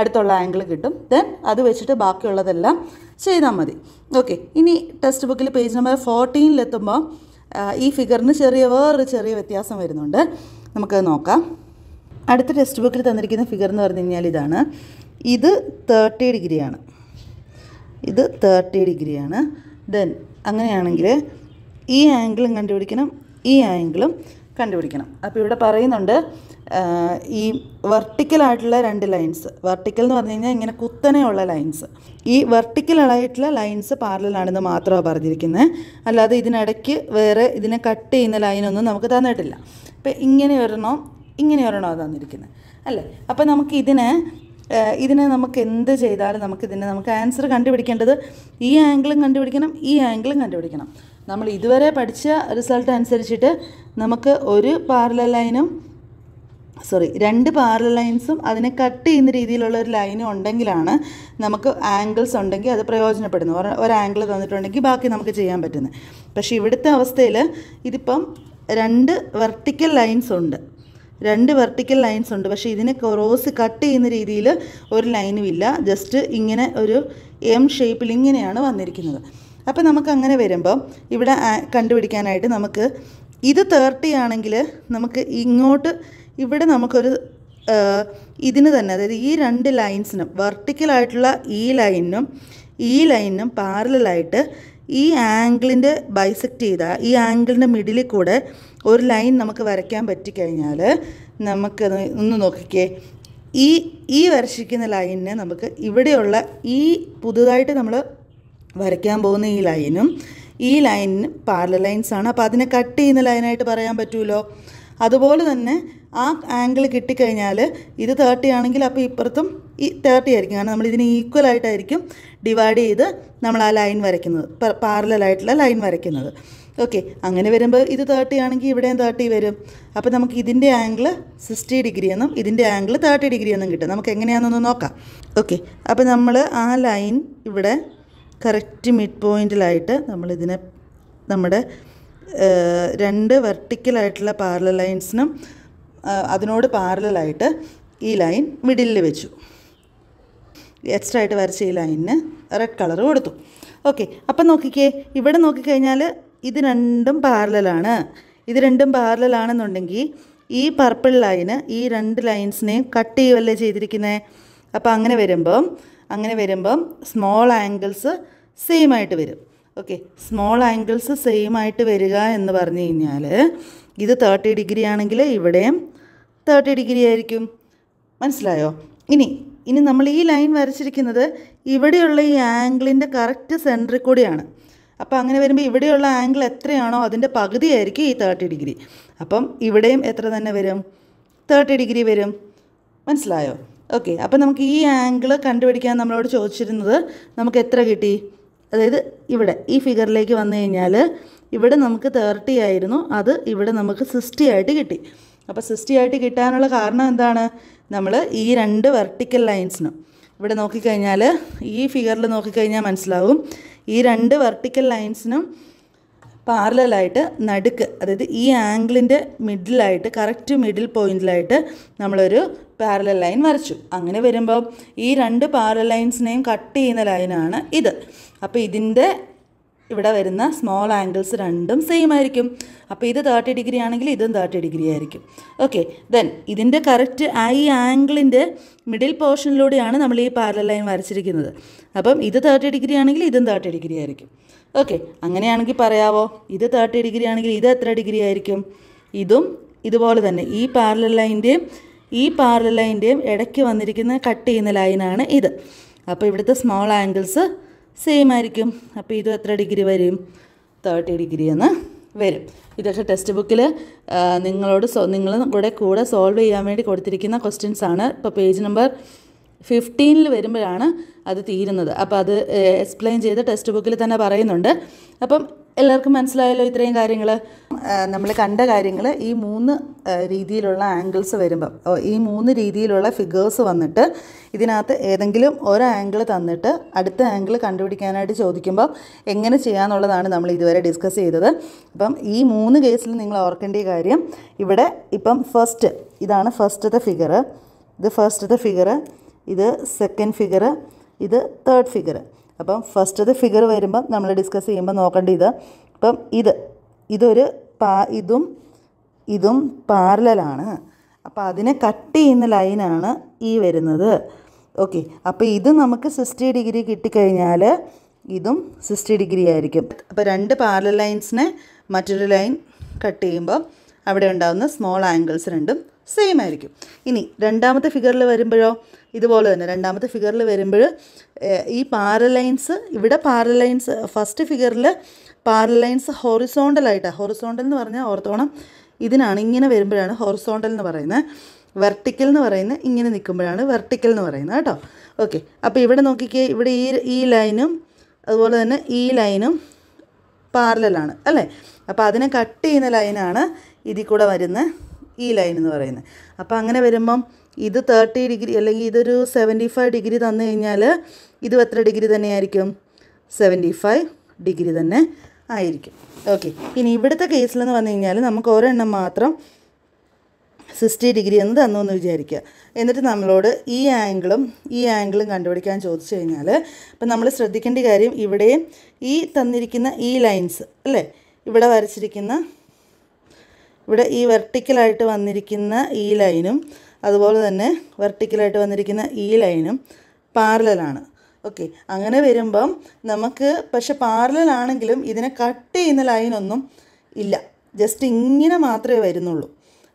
അടുത്തുള്ള ആംഗിൾ കിട്ടും ദെൻ അത് വെച്ചിട്ട് ബാക്കിയുള്ളതെല്ലാം ചെയ്താൽ മതി ഓക്കെ ഇനി ടെക്സ്റ്റ് ബുക്കിൽ പേജ് നമ്പർ ഫോർട്ടീനിലെത്തുമ്പോൾ ഈ ഫിഗറിന് ചെറിയ വേറൊരു ചെറിയ വ്യത്യാസം വരുന്നുണ്ട് നമുക്കത് നോക്കാം അടുത്ത ടെക്സ്റ്റ് ബുക്കിൽ തന്നിരിക്കുന്ന ഫിഗർ എന്ന് പറഞ്ഞു കഴിഞ്ഞാൽ ഇതാണ് ഇത് തേർട്ടി ഡിഗ്രിയാണ് ഇത് തേർട്ടി ഡിഗ്രിയാണ് ദെൻ അങ്ങനെയാണെങ്കിൽ ഈ ആംഗിളും കണ്ടുപിടിക്കണം ഈ ആംഗിളും കണ്ടുപിടിക്കണം അപ്പോൾ ഇവിടെ പറയുന്നുണ്ട് ഈ വെർട്ടിക്കലായിട്ടുള്ള രണ്ട് ലൈൻസ് വെർട്ടിക്കൽ എന്ന് പറഞ്ഞു കഴിഞ്ഞാൽ ഇങ്ങനെ കുത്തനെയുള്ള ലൈൻസ് ഈ വെർട്ടിക്കലായിട്ടുള്ള ലൈൻസ് പാരലാണെന്ന് മാത്രമാണ് പറഞ്ഞിരിക്കുന്നത് അല്ലാതെ ഇതിനിടയ്ക്ക് വേറെ ഇതിനെ കട്ട് ചെയ്യുന്ന ലൈനൊന്നും നമുക്ക് തന്നിട്ടില്ല അപ്പം ഇങ്ങനെ ഒരെണ്ണം ഇങ്ങനെ ഒരെണ്ണോ തന്നിരിക്കുന്നത് അല്ലേ അപ്പോൾ നമുക്ക് ഇതിനെ ഇതിനെ നമുക്ക് എന്ത് ചെയ്താലും നമുക്കിതിനെ നമുക്ക് ആൻസർ കണ്ടുപിടിക്കേണ്ടത് ഈ ആംഗിളും കണ്ടുപിടിക്കണം ഈ ആംഗിളും കണ്ടുപിടിക്കണം നമ്മൾ ഇതുവരെ പഠിച്ച റിസൾട്ട് അനുസരിച്ചിട്ട് നമുക്ക് ഒരു പാരല ലൈനും സോറി രണ്ട് പാരല ലൈൻസും അതിനെ കട്ട് ചെയ്യുന്ന രീതിയിലുള്ള ഒരു ലൈനും ഉണ്ടെങ്കിലാണ് നമുക്ക് ആംഗിൾസ് ഉണ്ടെങ്കിൽ അത് പ്രയോജനപ്പെടുന്നു ഒരു ആംഗിൾ തന്നിട്ടുണ്ടെങ്കിൽ ബാക്കി നമുക്ക് ചെയ്യാൻ പറ്റുന്നത് പക്ഷേ ഇവിടുത്തെ അവസ്ഥയിൽ ഇതിപ്പം രണ്ട് വെർട്ടിക്കൽ ലൈൻസ് ഉണ്ട് രണ്ട് വെർട്ടിക്കൽ ലൈൻസ് ഉണ്ട് പക്ഷേ ഇതിനെ ക്രോസ് കട്ട് ചെയ്യുന്ന രീതിയിൽ ഒരു ലൈനും ഇല്ല ജസ്റ്റ് ഇങ്ങനെ ഒരു എം ഷേപ്പിൽ ഇങ്ങനെയാണ് വന്നിരിക്കുന്നത് അപ്പോൾ നമുക്ക് അങ്ങനെ വരുമ്പോൾ ഇവിടെ കണ്ടുപിടിക്കാനായിട്ട് നമുക്ക് ഇത് തേർട്ടി ആണെങ്കിൽ നമുക്ക് ഇങ്ങോട്ട് ഇവിടെ നമുക്കൊരു ഇതിന് തന്നെ അതായത് ഈ രണ്ട് ലൈൻസിനും വെർട്ടിക്കലായിട്ടുള്ള ഈ ലൈനിനും ഈ ലൈനിനും പാരലായിട്ട് ഈ ആംഗിളിൻ്റെ ബൈസെക്റ്റ് ചെയ്ത ഈ ആംഗിളിൻ്റെ മിഡിലിൽ കൂടെ ഒരു ലൈൻ നമുക്ക് വരയ്ക്കാൻ പറ്റിക്കഴിഞ്ഞാൽ നമുക്ക് ഒന്ന് നോക്കിക്കേ ഈ ഈ വരച്ചിരിക്കുന്ന ലൈനിനെ നമുക്ക് ഇവിടെയുള്ള ഈ പുതുതായിട്ട് നമ്മൾ വരയ്ക്കാൻ പോകുന്ന ഈ ലൈനും ഈ ലൈനിനും പാരല ലൈൻസാണ് അപ്പോൾ അതിനെ കട്ട് ചെയ്യുന്ന ലൈനായിട്ട് പറയാൻ പറ്റുമല്ലോ അതുപോലെ തന്നെ ആ ആംഗിൾ കിട്ടിക്കഴിഞ്ഞാൽ ഇത് തേർട്ടി ആണെങ്കിൽ അപ്പോൾ ഇപ്പുറത്തും ഈ തേർട്ടി ആയിരിക്കും കാരണം നമ്മൾ ഇതിന് ഈക്വൽ ആയിട്ടായിരിക്കും ഡിവൈഡ് ചെയ്ത് നമ്മൾ ആ ലൈൻ വരയ്ക്കുന്നത് പാരലായിട്ടുള്ള ലൈൻ വരയ്ക്കുന്നത് ഓക്കെ അങ്ങനെ വരുമ്പോൾ ഇത് തേർട്ടി ആണെങ്കിൽ ഇവിടെയും തേർട്ടി വരും അപ്പോൾ നമുക്ക് ഇതിൻ്റെ ആംഗിൾ സിക്സ്റ്റി ഡിഗ്രി എന്നും ഇതിൻ്റെ ആംഗിൾ തേർട്ടി ഡിഗ്രി എന്നും കിട്ടും നമുക്ക് എങ്ങനെയാണെന്നൊന്ന് നോക്കാം ഓക്കെ അപ്പോൾ നമ്മൾ ആ ലൈൻ ഇവിടെ കറക്റ്റ് മിഡ് പോയിൻറ്റിലായിട്ട് നമ്മളിതിനെ നമ്മുടെ രണ്ട് വെർട്ടിക്കലായിട്ടുള്ള പാരല ലൈൻസിനും അതിനോട് പാരലായിട്ട് ഈ ലൈൻ മിഡിലിൽ വെച്ചു എക്സ്ട്രാ ആയിട്ട് വരച്ച ഈ ലൈനിന് റെഡ് കളർ കൊടുത്തു ഓക്കെ അപ്പം നോക്കിക്കേ ഇവിടെ നോക്കിക്കഴിഞ്ഞാൽ ഇത് രണ്ടും പാരലാണ് ഇത് രണ്ടും പാരലാണെന്നുണ്ടെങ്കിൽ ഈ പർപ്പിൾ ലൈന് ഈ രണ്ട് ലൈൻസിനെയും കട്ട് ചെയ്യുമല്ലേ ചെയ്തിരിക്കുന്നത് അപ്പം അങ്ങനെ വരുമ്പം അങ്ങനെ വരുമ്പം സ്മോൾ ആംഗിൾസ് സെയിം ആയിട്ട് വരും ഓക്കെ സ്മോൾ ആംഗിൾസ് സെയിം ആയിട്ട് വരിക എന്ന് പറഞ്ഞു കഴിഞ്ഞാൽ ഇത് തേർട്ടി ഡിഗ്രി ആണെങ്കിൽ ഇവിടെയും തേർട്ടി ഡിഗ്രി ആയിരിക്കും മനസ്സിലായോ ഇനി ഇനി നമ്മൾ ഈ ലൈൻ വരച്ചിരിക്കുന്നത് ഇവിടെയുള്ള ഈ ആംഗിളിൻ്റെ കറക്റ്റ് സെൻറ്ററിൽ കൂടിയാണ് അപ്പോൾ അങ്ങനെ വരുമ്പോൾ ഇവിടെയുള്ള ആംഗിൾ എത്രയാണോ അതിൻ്റെ പകുതിയായിരിക്കും ഈ തേർട്ടി ഡിഗ്രി അപ്പം ഇവിടെയും എത്ര തന്നെ വരും തേർട്ടി ഡിഗ്രി വരും മനസ്സിലായോ ഓക്കെ അപ്പോൾ നമുക്ക് ഈ ആംഗിൾ കണ്ടുപിടിക്കാൻ നമ്മളോട് ചോദിച്ചിരുന്നത് നമുക്ക് എത്ര കിട്ടി അതായത് ഇവിടെ ഈ ഫിഗറിലേക്ക് വന്നു കഴിഞ്ഞാൽ ഇവിടെ നമുക്ക് തേർട്ടി ആയിരുന്നു അത് ഇവിടെ നമുക്ക് സിക്സ്റ്റി ആയിട്ട് കിട്ടി അപ്പോൾ സിക്സ്റ്റി ആയിട്ട് കിട്ടാനുള്ള കാരണം എന്താണ് നമ്മൾ ഈ രണ്ട് വെർട്ടിക്കൽ ലൈൻസിനും ഇവിടെ നോക്കിക്കഴിഞ്ഞാൽ ഈ ഫിഗറിൽ നോക്കിക്കഴിഞ്ഞാൽ മനസ്സിലാവും ഈ രണ്ട് വെർട്ടിക്കൽ ലൈൻസിനും പാരലായിട്ട് നടുക്ക് അതായത് ഈ ആംഗിളിൻ്റെ മിഡിലായിട്ട് കറക്റ്റ് മിഡിൽ പോയിന്റിലായിട്ട് നമ്മളൊരു പാരലൽ ലൈൻ വരച്ചു അങ്ങനെ വരുമ്പോൾ ഈ രണ്ട് പാരലൈൻസിനെയും കട്ട് ചെയ്യുന്ന ലൈനാണ് ഇത് അപ്പോൾ ഇതിൻ്റെ ഇവിടെ വരുന്ന സ്മോൾ ആംഗിൾസ് രണ്ടും സെയിം ആയിരിക്കും അപ്പോൾ ഇത് തേർട്ടി ഡിഗ്രി ആണെങ്കിൽ ഇതും തേർട്ടി ഡിഗ്രി ആയിരിക്കും ഓക്കെ ദെൻ ഇതിൻ്റെ കറക്റ്റ് ഐ ആംഗിളിൻ്റെ മിഡിൽ പോർഷനിലൂടെയാണ് നമ്മൾ ഈ പാരലൽ ലൈൻ വരച്ചിരിക്കുന്നത് അപ്പം ഇത് തേർട്ടി ഡിഗ്രി ആണെങ്കിൽ ഇതും തേർട്ടി ഡിഗ്രി ആയിരിക്കും ഓക്കെ അങ്ങനെയാണെങ്കിൽ പറയാവോ ഇത് തേർട്ടി ഡിഗ്രി ആണെങ്കിൽ ഇത് എത്ര ഡിഗ്രി ആയിരിക്കും ഇതും ഇതുപോലെ തന്നെ ഈ പാരലൽ ലൈൻ്റെയും ഈ പാരലൽ ലൈൻ്റെയും ഇടയ്ക്ക് വന്നിരിക്കുന്ന കട്ട് ചെയ്യുന്ന ലൈനാണ് ഇത് അപ്പോൾ ഇവിടുത്തെ സ്മോൾ ആംഗിൾസ് സെയിം ആയിരിക്കും അപ്പോൾ ഇതും എത്ര ഡിഗ്രി വരും തേർട്ടി ഡിഗ്രി എന്ന് വരും ഇത് പക്ഷേ ടെക്സ്റ്റ് ബുക്കിൽ നിങ്ങളോട് സോ നിങ്ങൾ കൂടെ കൂടെ സോൾവ് ചെയ്യാൻ വേണ്ടി കൊടുത്തിരിക്കുന്ന ക്വസ്റ്റ്യൻസ് ആണ് ഇപ്പോൾ പേജ് നമ്പർ ഫിഫ്റ്റീനിൽ വരുമ്പോഴാണ് അത് തീരുന്നത് അപ്പോൾ അത് എക്സ്പ്ലെയിൻ ചെയ്ത് ടെക്സ്റ്റ് ബുക്കിൽ തന്നെ പറയുന്നുണ്ട് അപ്പം എല്ലാവർക്കും മനസ്സിലായല്ലോ ഇത്രയും കാര്യങ്ങൾ നമ്മൾ കണ്ട കാര്യങ്ങൾ ഈ മൂന്ന് രീതിയിലുള്ള ആംഗിൾസ് വരുമ്പം ഈ മൂന്ന് രീതിയിലുള്ള ഫിഗേഴ്സ് വന്നിട്ട് ഇതിനകത്ത് ഏതെങ്കിലും ഒരു ആംഗിൾ തന്നിട്ട് അടുത്ത ആംഗിൾ കണ്ടുപിടിക്കാനായിട്ട് ചോദിക്കുമ്പോൾ എങ്ങനെ ചെയ്യാമെന്നുള്ളതാണ് നമ്മൾ ഇതുവരെ ഡിസ്കസ് ചെയ്തത് അപ്പം ഈ മൂന്ന് കേസിൽ നിങ്ങൾ ഓർക്കേണ്ട കാര്യം ഇവിടെ ഇപ്പം ഫസ്റ്റ് ഇതാണ് ഫസ്റ്റത്തെ ഫിഗർ ഇത് ഫസ്റ്റത്തെ ഫിഗർ ഇത് സെക്കൻഡ് ഫിഗർ ഇത് തേർഡ് ഫിഗർ അപ്പം ഫസ്റ്റത്തെ ഫിഗർ വരുമ്പം നമ്മൾ ഡിസ്കസ് ചെയ്യുമ്പോൾ നോക്കേണ്ട ഇത് അപ്പം ഇത് ഇതൊരു പാ ഇതും ഇതും പാരലാണ് അപ്പോൾ അതിനെ കട്ട് ചെയ്യുന്ന ലൈനാണ് ഈ വരുന്നത് ഓക്കെ അപ്പോൾ ഇത് നമുക്ക് സിക്സ്റ്റി ഡിഗ്രി കിട്ടിക്കഴിഞ്ഞാൽ ഇതും സിക്സ്റ്റി ഡിഗ്രി ആയിരിക്കും അപ്പോൾ രണ്ട് പാരലൽ ലൈൻസിനെ മറ്റൊരു ലൈൻ കട്ട് ചെയ്യുമ്പോൾ അവിടെ ഉണ്ടാകുന്ന സ്മോൾ ആംഗിൾസ് രണ്ടും സെയിം ആയിരിക്കും ഇനി രണ്ടാമത്തെ ഫിഗറിൽ വരുമ്പോഴോ ഇതുപോലെ തന്നെ രണ്ടാമത്തെ ഫിഗറിൽ വരുമ്പോൾ ഈ പാരലൈൻസ് ഇവിടെ പാരലൈൻസ് ഫസ്റ്റ് ഫിഗറിൽ പാരലൈൻസ് ഹൊറിസോണ്ടലായിട്ടാണ് ഹൊറിസോണ്ടൽ എന്ന് പറഞ്ഞാൽ ഓർത്തോണം ഇതിനാണ് ഇങ്ങനെ വരുമ്പോഴാണ് ഹൊറിസോണ്ടൽ എന്ന് പറയുന്നത് വെർട്ടിക്കൽ എന്ന് പറയുന്നത് ഇങ്ങനെ നിൽക്കുമ്പോഴാണ് വെർട്ടിക്കൽ എന്ന് പറയുന്നത് കേട്ടോ ഓക്കെ അപ്പോൾ ഇവിടെ നോക്കിക്കേ ഇവിടെ ഈ ഈ ലൈനും അതുപോലെ തന്നെ ഈ ലൈനും പാരലലാണ് അല്ലേ അപ്പോൾ അതിനെ കട്ട് ചെയ്യുന്ന ലൈനാണ് ഇതിൽ കൂടെ വരുന്ന ഈ ലൈൻ എന്ന് പറയുന്നത് അപ്പോൾ അങ്ങനെ വരുമ്പം ഇത് തേർട്ടി ഡിഗ്രി അല്ലെങ്കിൽ ഇതൊരു സെവൻറ്റി ഫൈവ് ഡിഗ്രി തന്നു കഴിഞ്ഞാൽ ഇതും എത്ര ഡിഗ്രി തന്നെയായിരിക്കും സെവൻറ്റി ഫൈവ് ഡിഗ്രി തന്നെ ആയിരിക്കും ഓക്കെ ഇനി ഇവിടുത്തെ കേസിലെന്ന് പറഞ്ഞു കഴിഞ്ഞാൽ നമുക്ക് ഒരെണ്ണം മാത്രം സിക്സ്റ്റി ഡിഗ്രി എന്ന് തന്നു എന്ന് വിചാരിക്കുക എന്നിട്ട് നമ്മളോട് ഈ ആംഗിളും ഈ ആംഗിളും കണ്ടുപിടിക്കാൻ ചോദിച്ചു കഴിഞ്ഞാൽ അപ്പം നമ്മൾ ശ്രദ്ധിക്കേണ്ട കാര്യം ഇവിടെയും ഈ തന്നിരിക്കുന്ന ഈ ലൈൻസ് അല്ലേ ഇവിടെ വരച്ചിരിക്കുന്ന ഇവിടെ ഈ വെർട്ടിക്കലായിട്ട് വന്നിരിക്കുന്ന ഈ ലൈനും അതുപോലെ തന്നെ വെർട്ടിക്കലായിട്ട് വന്നിരിക്കുന്ന ഈ ലൈനും പാരലലാണ് ഓക്കെ അങ്ങനെ വരുമ്പം നമുക്ക് പക്ഷെ പാരലാണെങ്കിലും ഇതിനെ കട്ട് ചെയ്യുന്ന ലൈനൊന്നും ഇല്ല ജസ്റ്റ് ഇങ്ങനെ മാത്രമേ വരുന്നുള്ളൂ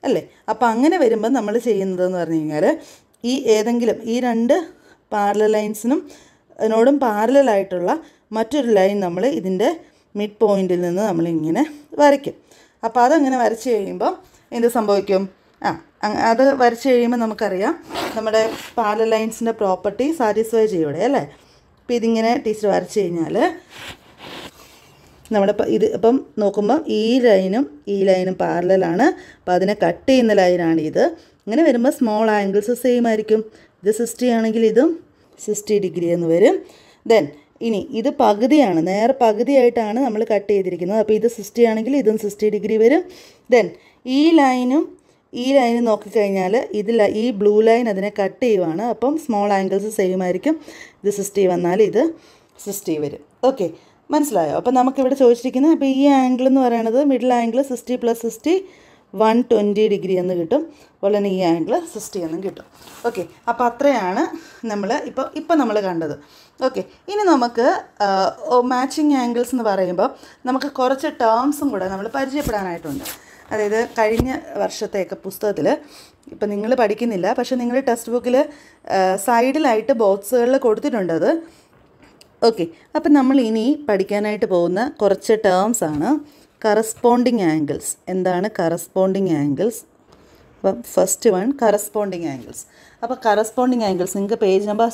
അല്ലേ അപ്പോൾ അങ്ങനെ വരുമ്പം നമ്മൾ ചെയ്യുന്നതെന്ന് പറഞ്ഞു കഴിഞ്ഞാൽ ഈ ഏതെങ്കിലും ഈ രണ്ട് പാരലൽ ലൈൻസിനും അതിനോടും പാരലായിട്ടുള്ള മറ്റൊരു ലൈൻ നമ്മൾ ഇതിൻ്റെ മിഡ് പോയിൻറ്റിൽ നിന്ന് നമ്മളിങ്ങനെ വരയ്ക്കും അപ്പോൾ അതങ്ങനെ വരച്ച് കഴിയുമ്പോൾ എന്ത് സംഭവിക്കും ആ അത് വരച്ച് കഴിയുമ്പോൾ നമുക്കറിയാം നമ്മുടെ പാല ലൈൻസിൻ്റെ പ്രോപ്പർട്ടി സാറ്റിസ്ഫൈ ചെയ്യൂടെ അല്ലേ അപ്പം ഇതിങ്ങനെ ടീച്ചർ വരച്ച് കഴിഞ്ഞാൽ നമ്മുടെ ഇത് ഇപ്പം നോക്കുമ്പം ഈ ലൈനും ഈ ലൈനും പാരലാണ് അപ്പോൾ അതിനെ കട്ട് ചെയ്യുന്ന ലൈനാണ് ഇത് ഇങ്ങനെ വരുമ്പോൾ സ്മോൾ ആംഗിൾസ് സെയിം ആയിരിക്കും ഇത് സിക്സ്റ്റി ആണെങ്കിൽ ഇതും സിക്സ്റ്റി ഡിഗ്രി എന്ന് വരും ദെൻ ഇനി ഇത് പകുതിയാണ് നേരെ പകുതിയായിട്ടാണ് നമ്മൾ കട്ട് ചെയ്തിരിക്കുന്നത് അപ്പോൾ ഇത് സിക്സ്റ്റി ആണെങ്കിൽ ഇതും സിക്സ്റ്റി ഡിഗ്രി വരും ദെൻ ഈ ലൈനും ഈ ലൈൻ നോക്കിക്കഴിഞ്ഞാൽ ഇതിൽ ഈ ബ്ലൂ ലൈൻ അതിനെ കട്ട് ചെയ്യുവാണ് അപ്പം സ്മോൾ ആംഗിൾസ് സെയിം ആയിരിക്കും ഇത് സിക്സ്റ്റി വന്നാൽ ഇത് സിക്സ്റ്റി വരും ഓക്കെ മനസ്സിലായോ അപ്പം നമുക്കിവിടെ ചോദിച്ചിരിക്കുന്നത് അപ്പോൾ ഈ ആംഗിൾ എന്ന് പറയുന്നത് middle angle sixty plus sixty one twenty degree എന്ന് കിട്ടും അതുപോലെ തന്നെ ഈ ആംഗിൾ സിക്സ്റ്റി എന്നും കിട്ടും ഓക്കെ അപ്പോൾ അത്രയാണ് നമ്മൾ ഇപ്പോൾ ഇപ്പം നമ്മൾ കണ്ടത് ഓക്കെ ഇനി നമുക്ക് മാച്ചിങ് ആംഗിൾസ് എന്ന് പറയുമ്പോൾ നമുക്ക് കുറച്ച് ടേംസും കൂടെ നമ്മൾ പരിചയപ്പെടാനായിട്ടുണ്ട് അതായത് കഴിഞ്ഞ വർഷത്തെയൊക്കെ പുസ്തകത്തിൽ ഇപ്പം നിങ്ങൾ പഠിക്കുന്നില്ല പക്ഷെ നിങ്ങൾ ടെക്സ്റ്റ് ബുക്കിൽ സൈഡിലായിട്ട് ബോക്സുകളിൽ അത് ഓക്കെ അപ്പം നമ്മൾ ഇനി പഠിക്കാനായിട്ട് പോകുന്ന കുറച്ച് ടേംസ് ആണ് കറസ്പോണ്ടിങ് ആംഗിൾസ് എന്താണ് കറസ്പോണ്ടിങ് ആംഗിൾസ് അപ്പം ഫസ്റ്റ് വൺ കറസ്പോണ്ടിങ് ആംഗിൾസ് അപ്പോൾ കറസ്പോണ്ടിങ് ആംഗിൾസ് നിങ്ങൾക്ക് പേജ് നമ്പർ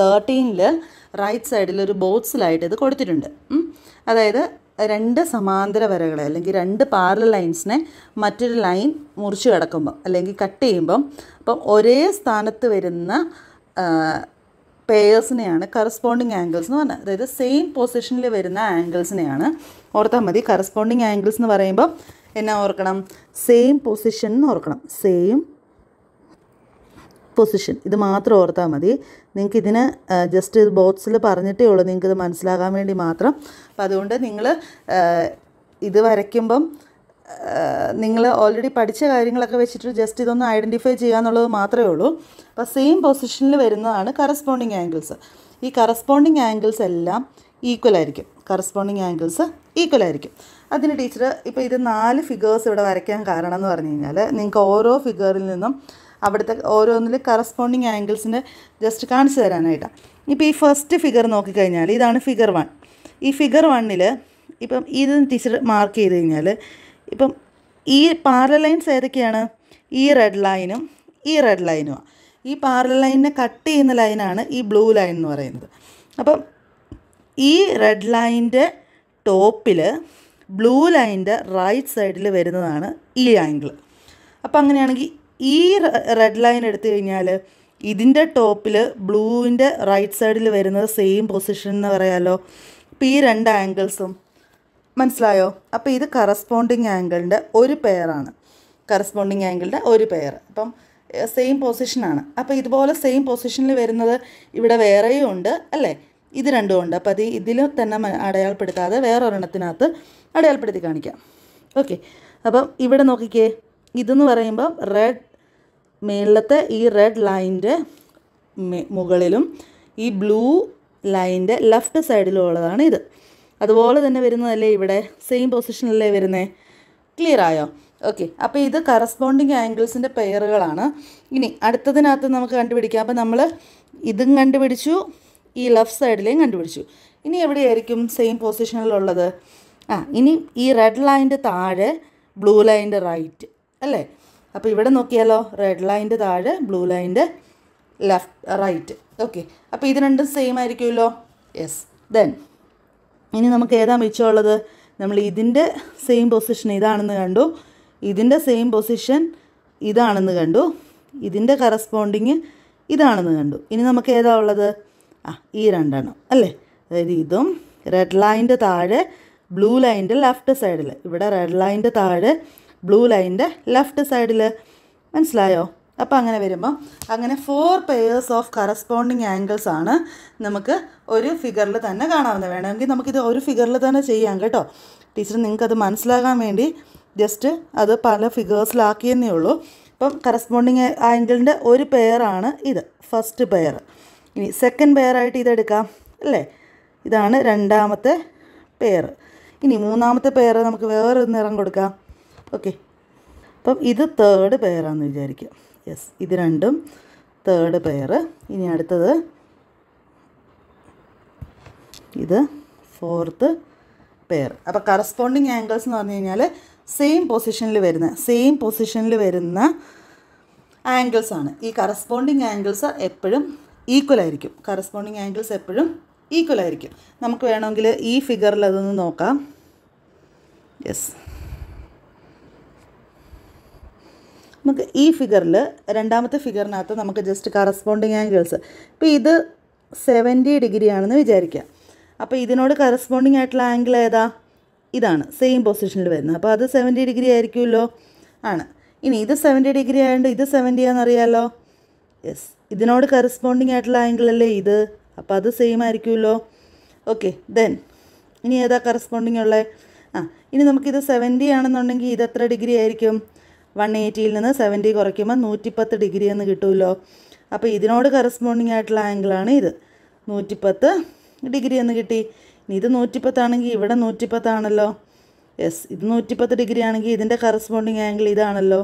തേർട്ടീനിൽ റൈറ്റ് സൈഡിൽ ഒരു ബോക്സിലായിട്ട് ഇത് കൊടുത്തിട്ടുണ്ട് അതായത് രണ്ട് സമാന്തര വരകളെ അല്ലെങ്കിൽ രണ്ട് പാരലൽ ലൈൻസിനെ മറ്റൊരു ലൈൻ മുറിച്ച് കിടക്കുമ്പോൾ അല്ലെങ്കിൽ കട്ട് ചെയ്യുമ്പം അപ്പം ഒരേ സ്ഥാനത്ത് വരുന്ന പേയേഴ്സിനെയാണ് കറസ്പോണ്ടിങ് ആംഗിൾസ് എന്ന് പറഞ്ഞത് അതായത് സെയിം പൊസിഷനിൽ വരുന്ന ആംഗിൾസിനെയാണ് ഓർത്താൽ മതി കറസ്പോണ്ടിങ് ആംഗിൾസ് എന്ന് പറയുമ്പോൾ എന്നാ ഓർക്കണം സെയിം പൊസിഷൻ എന്ന് ഓർക്കണം സെയിം പൊസിഷൻ ഇത് മാത്രം ഓർത്താൽ മതി നിങ്ങൾക്ക് ഇതിന് ജസ്റ്റ് ഇത് ബോക്സിൽ പറഞ്ഞിട്ടേ ഉള്ളൂ നിങ്ങൾക്ക് ഇത് മനസ്സിലാകാൻ വേണ്ടി മാത്രം അപ്പം അതുകൊണ്ട് നിങ്ങൾ ഇത് വരയ്ക്കുമ്പം നിങ്ങൾ ഓൾറെഡി പഠിച്ച കാര്യങ്ങളൊക്കെ വെച്ചിട്ട് ജസ്റ്റ് ഇതൊന്ന് ഐഡൻറ്റിഫൈ ചെയ്യുക എന്നുള്ളത് മാത്രമേ ഉള്ളൂ അപ്പോൾ സെയിം പൊസിഷനിൽ വരുന്നതാണ് കറസ്പോണ്ടിങ് ആംഗിൾസ് ഈ കറസ്പോണ്ടിങ് ആംഗിൾസ് എല്ലാം ഈക്വൽ ആയിരിക്കും കറസ്പോണ്ടിങ് ആംഗിൾസ് ഈക്വൽ ആയിരിക്കും അതിന് ടീച്ചർ ഇപ്പോൾ ഇത് നാല് ഫിഗേഴ്സ് ഇവിടെ വരയ്ക്കാൻ കാരണം എന്ന് പറഞ്ഞു കഴിഞ്ഞാൽ നിങ്ങൾക്ക് ഓരോ ഫിഗറിൽ നിന്നും അവിടുത്തെ ഓരോന്നിൽ കറസ്പോണ്ടിങ് ആംഗിൾസിൻ്റെ ജസ്റ്റ് കാണിച്ചു തരാനായിട്ടാണ് ഇപ്പോൾ ഈ ഫസ്റ്റ് ഫിഗർ നോക്കിക്കഴിഞ്ഞാൽ ഇതാണ് ഫിഗർ വൺ ഈ ഫിഗർ വണ്ണിൽ ഇപ്പം ഇത് ടീച്ചർ മാർക്ക് ചെയ്ത് കഴിഞ്ഞാൽ ഇപ്പം ഈ പാറ ലൈൻസ് ഏതൊക്കെയാണ് ഈ റെഡ് ലൈനും ഈ റെഡ് ലൈനുമാണ് ഈ പാറ ലൈനിനെ കട്ട് ചെയ്യുന്ന ലൈനാണ് ഈ ബ്ലൂ ലൈൻ എന്ന് പറയുന്നത് അപ്പം ഈ റെഡ് ലൈനിൻ്റെ ടോപ്പിൽ ബ്ലൂ ലൈനിൻ്റെ റൈറ്റ് സൈഡിൽ വരുന്നതാണ് ഈ ആംഗിൾ അപ്പോൾ അങ്ങനെയാണെങ്കിൽ ഈ റെഡ് ലൈൻ എടുത്തു കഴിഞ്ഞാൽ ഇതിൻ്റെ ടോപ്പിൽ ബ്ലൂവിൻ്റെ റൈറ്റ് സൈഡിൽ വരുന്നത് സെയിം പൊസിഷൻ എന്ന് പറയാമല്ലോ അപ്പോൾ ഈ രണ്ട് ആംഗിൾസും മനസ്സിലായോ അപ്പോൾ ഇത് കറസ്പോണ്ടിങ് ആംഗിളിൻ്റെ ഒരു പെയറാണ് കറസ്പോണ്ടിങ് ആംഗിളിൻ്റെ ഒരു പെയർ അപ്പം സെയിം പൊസിഷനാണ് അപ്പോൾ ഇതുപോലെ സെയിം പൊസിഷനിൽ വരുന്നത് ഇവിടെ വേറെയും ഉണ്ട് അല്ലേ ഇത് രണ്ടും ഉണ്ട് അപ്പോൾ അത് ഇതിൽ തന്നെ അടയാളപ്പെടുത്താതെ ഒരെണ്ണത്തിനകത്ത് അടയാളപ്പെടുത്തി കാണിക്കാം ഓക്കെ അപ്പം ഇവിടെ നോക്കിക്കേ ഇതെന്ന് പറയുമ്പോൾ റെഡ് മേളിലത്തെ ഈ റെഡ് ലൈൻ്റെ മുകളിലും ഈ ബ്ലൂ ലൈൻ്റെ ലെഫ്റ്റ് സൈഡിലും ഉള്ളതാണ് ഇത് അതുപോലെ തന്നെ വരുന്നതല്ലേ ഇവിടെ സെയിം പൊസിഷനിലല്ലേ വരുന്നത് ക്ലിയർ ആയോ ഓക്കെ അപ്പോൾ ഇത് കറസ്പോണ്ടിങ് ആംഗിൾസിൻ്റെ പെയറുകളാണ് ഇനി അടുത്തതിനകത്ത് നമുക്ക് കണ്ടുപിടിക്കാം അപ്പോൾ നമ്മൾ ഇതും കണ്ടുപിടിച്ചു ഈ ലെഫ്റ്റ് സൈഡിലെയും കണ്ടുപിടിച്ചു ഇനി എവിടെയായിരിക്കും സെയിം പൊസിഷനിലുള്ളത് ആ ഇനി ഈ റെഡ് ലൈൻ്റെ താഴെ ബ്ലൂ ലൈൻ്റെ റൈറ്റ് അല്ലേ അപ്പോൾ ഇവിടെ നോക്കിയാലോ റെഡ് ലൈൻ്റെ താഴെ ബ്ലൂ ലൈൻ്റെ ലെഫ്റ്റ് റൈറ്റ് ഓക്കെ അപ്പോൾ ഇത് രണ്ടും സെയിം ആയിരിക്കുമല്ലോ യെസ് ദെൻ ഇനി നമുക്ക് ഏതാ മിച്ചമുള്ളത് നമ്മൾ ഇതിൻ്റെ സെയിം പൊസിഷൻ ഇതാണെന്ന് കണ്ടു ഇതിൻ്റെ സെയിം പൊസിഷൻ ഇതാണെന്ന് കണ്ടു ഇതിൻ്റെ കറസ്പോണ്ടിങ് ഇതാണെന്ന് കണ്ടു ഇനി നമുക്ക് ഏതാ ഉള്ളത് ആ ഈ രണ്ടെണ്ണം അല്ലേ അതായത് ഇതും റെഡ് ലൈൻ്റെ താഴെ ബ്ലൂ ലൈൻ്റെ ലെഫ്റ്റ് സൈഡിൽ ഇവിടെ റെഡ് ലൈൻ്റെ താഴെ ബ്ലൂ ലൈനിൻ്റെ ലെഫ്റ്റ് സൈഡിൽ മനസ്സിലായോ അപ്പോൾ അങ്ങനെ വരുമ്പോൾ അങ്ങനെ four pairs of corresponding angles ആണ് നമുക്ക് ഒരു ഫിഗറിൽ തന്നെ കാണാവുന്നത് വേണമെങ്കിൽ നമുക്കിത് ഒരു ഫിഗറിൽ തന്നെ ചെയ്യാം കേട്ടോ ടീച്ചർ നിങ്ങൾക്കത് മനസ്സിലാകാൻ വേണ്ടി ജസ്റ്റ് അത് പല ഫിഗേഴ്സിലാക്കിയെന്നേ ഉള്ളൂ ഇപ്പം കറസ്പോണ്ടിങ് ആംഗിളിൻ്റെ ഒരു പെയറാണ് ഇത് ഫസ്റ്റ് പെയർ ഇനി സെക്കൻഡ് പെയറായിട്ട് ഇതെടുക്കാം അല്ലേ ഇതാണ് രണ്ടാമത്തെ പെയർ ഇനി മൂന്നാമത്തെ പെയർ നമുക്ക് വേറൊരു നിറം കൊടുക്കാം ഓക്കെ അപ്പം ഇത് തേർഡ് പെയറാന്ന് വിചാരിക്കുക യെസ് ഇത് രണ്ടും തേർഡ് പെയർ ഇനി അടുത്തത് ഇത് ഫോർത്ത് പെയർ അപ്പോൾ കറസ്പോണ്ടിങ് ആംഗിൾസ് എന്ന് പറഞ്ഞു കഴിഞ്ഞാൽ സെയിം പൊസിഷനിൽ വരുന്ന സെയിം പൊസിഷനിൽ വരുന്ന ആംഗിൾസ് ആണ് ഈ കറസ്പോണ്ടിങ് ആംഗിൾസ് എപ്പോഴും ഈക്വൽ ആയിരിക്കും കറസ്പോണ്ടിങ് ആംഗിൾസ് എപ്പോഴും ഈക്വൽ ആയിരിക്കും നമുക്ക് വേണമെങ്കിൽ ഈ ഫിഗറിൽ അതൊന്ന് നോക്കാം യെസ് നമുക്ക് ഈ ഫിഗറിൽ രണ്ടാമത്തെ ഫിഗറിനകത്ത് നമുക്ക് ജസ്റ്റ് കറസ്പോണ്ടിങ് ആംഗിൾസ് ഇപ്പോൾ ഇത് സെവൻറ്റി ഡിഗ്രി ആണെന്ന് വിചാരിക്കുക അപ്പോൾ ഇതിനോട് കറസ്പോണ്ടിങ് ആയിട്ടുള്ള ആംഗിൾ ഏതാ ഇതാണ് സെയിം പൊസിഷനിൽ വരുന്നത് അപ്പോൾ അത് സെവൻറ്റി ഡിഗ്രി ആയിരിക്കുമല്ലോ ആണ് ഇനി ഇത് സെവൻറ്റി ഡിഗ്രി ആയതുകൊണ്ട് ഇത് സെവൻറ്റി ആണെന്നറിയാമല്ലോ യെസ് ഇതിനോട് കറസ്പോണ്ടിങ് ആയിട്ടുള്ള ആംഗിൾ അല്ലേ ഇത് അപ്പോൾ അത് സെയിം ആയിരിക്കുമല്ലോ ഓക്കെ ദെൻ ഇനി ഏതാ കറസ്പോണ്ടിങ് ഉള്ളത് ആ ഇനി നമുക്കിത് സെവൻറ്റി ആണെന്നുണ്ടെങ്കിൽ ഇത് എത്ര ഡിഗ്രി ആയിരിക്കും വൺ എയ്റ്റിയിൽ നിന്ന് സെവൻറ്റി കുറയ്ക്കുമ്പോൾ നൂറ്റിപ്പത്ത് ഡിഗ്രി എന്ന് കിട്ടുമല്ലോ അപ്പോൾ ഇതിനോട് കറസ്പോണ്ടിങ് ആയിട്ടുള്ള ആംഗിളാണ് ഇത് നൂറ്റിപ്പത്ത് ഡിഗ്രി എന്ന് കിട്ടി ഇത് നൂറ്റിപ്പത്താണെങ്കിൽ ഇവിടെ നൂറ്റിപ്പത്താണല്ലോ യെസ് ഇത് നൂറ്റിപ്പത്ത് ഡിഗ്രി ആണെങ്കിൽ ഇതിൻ്റെ കറസ്പോണ്ടിങ് ആംഗിൾ ഇതാണല്ലോ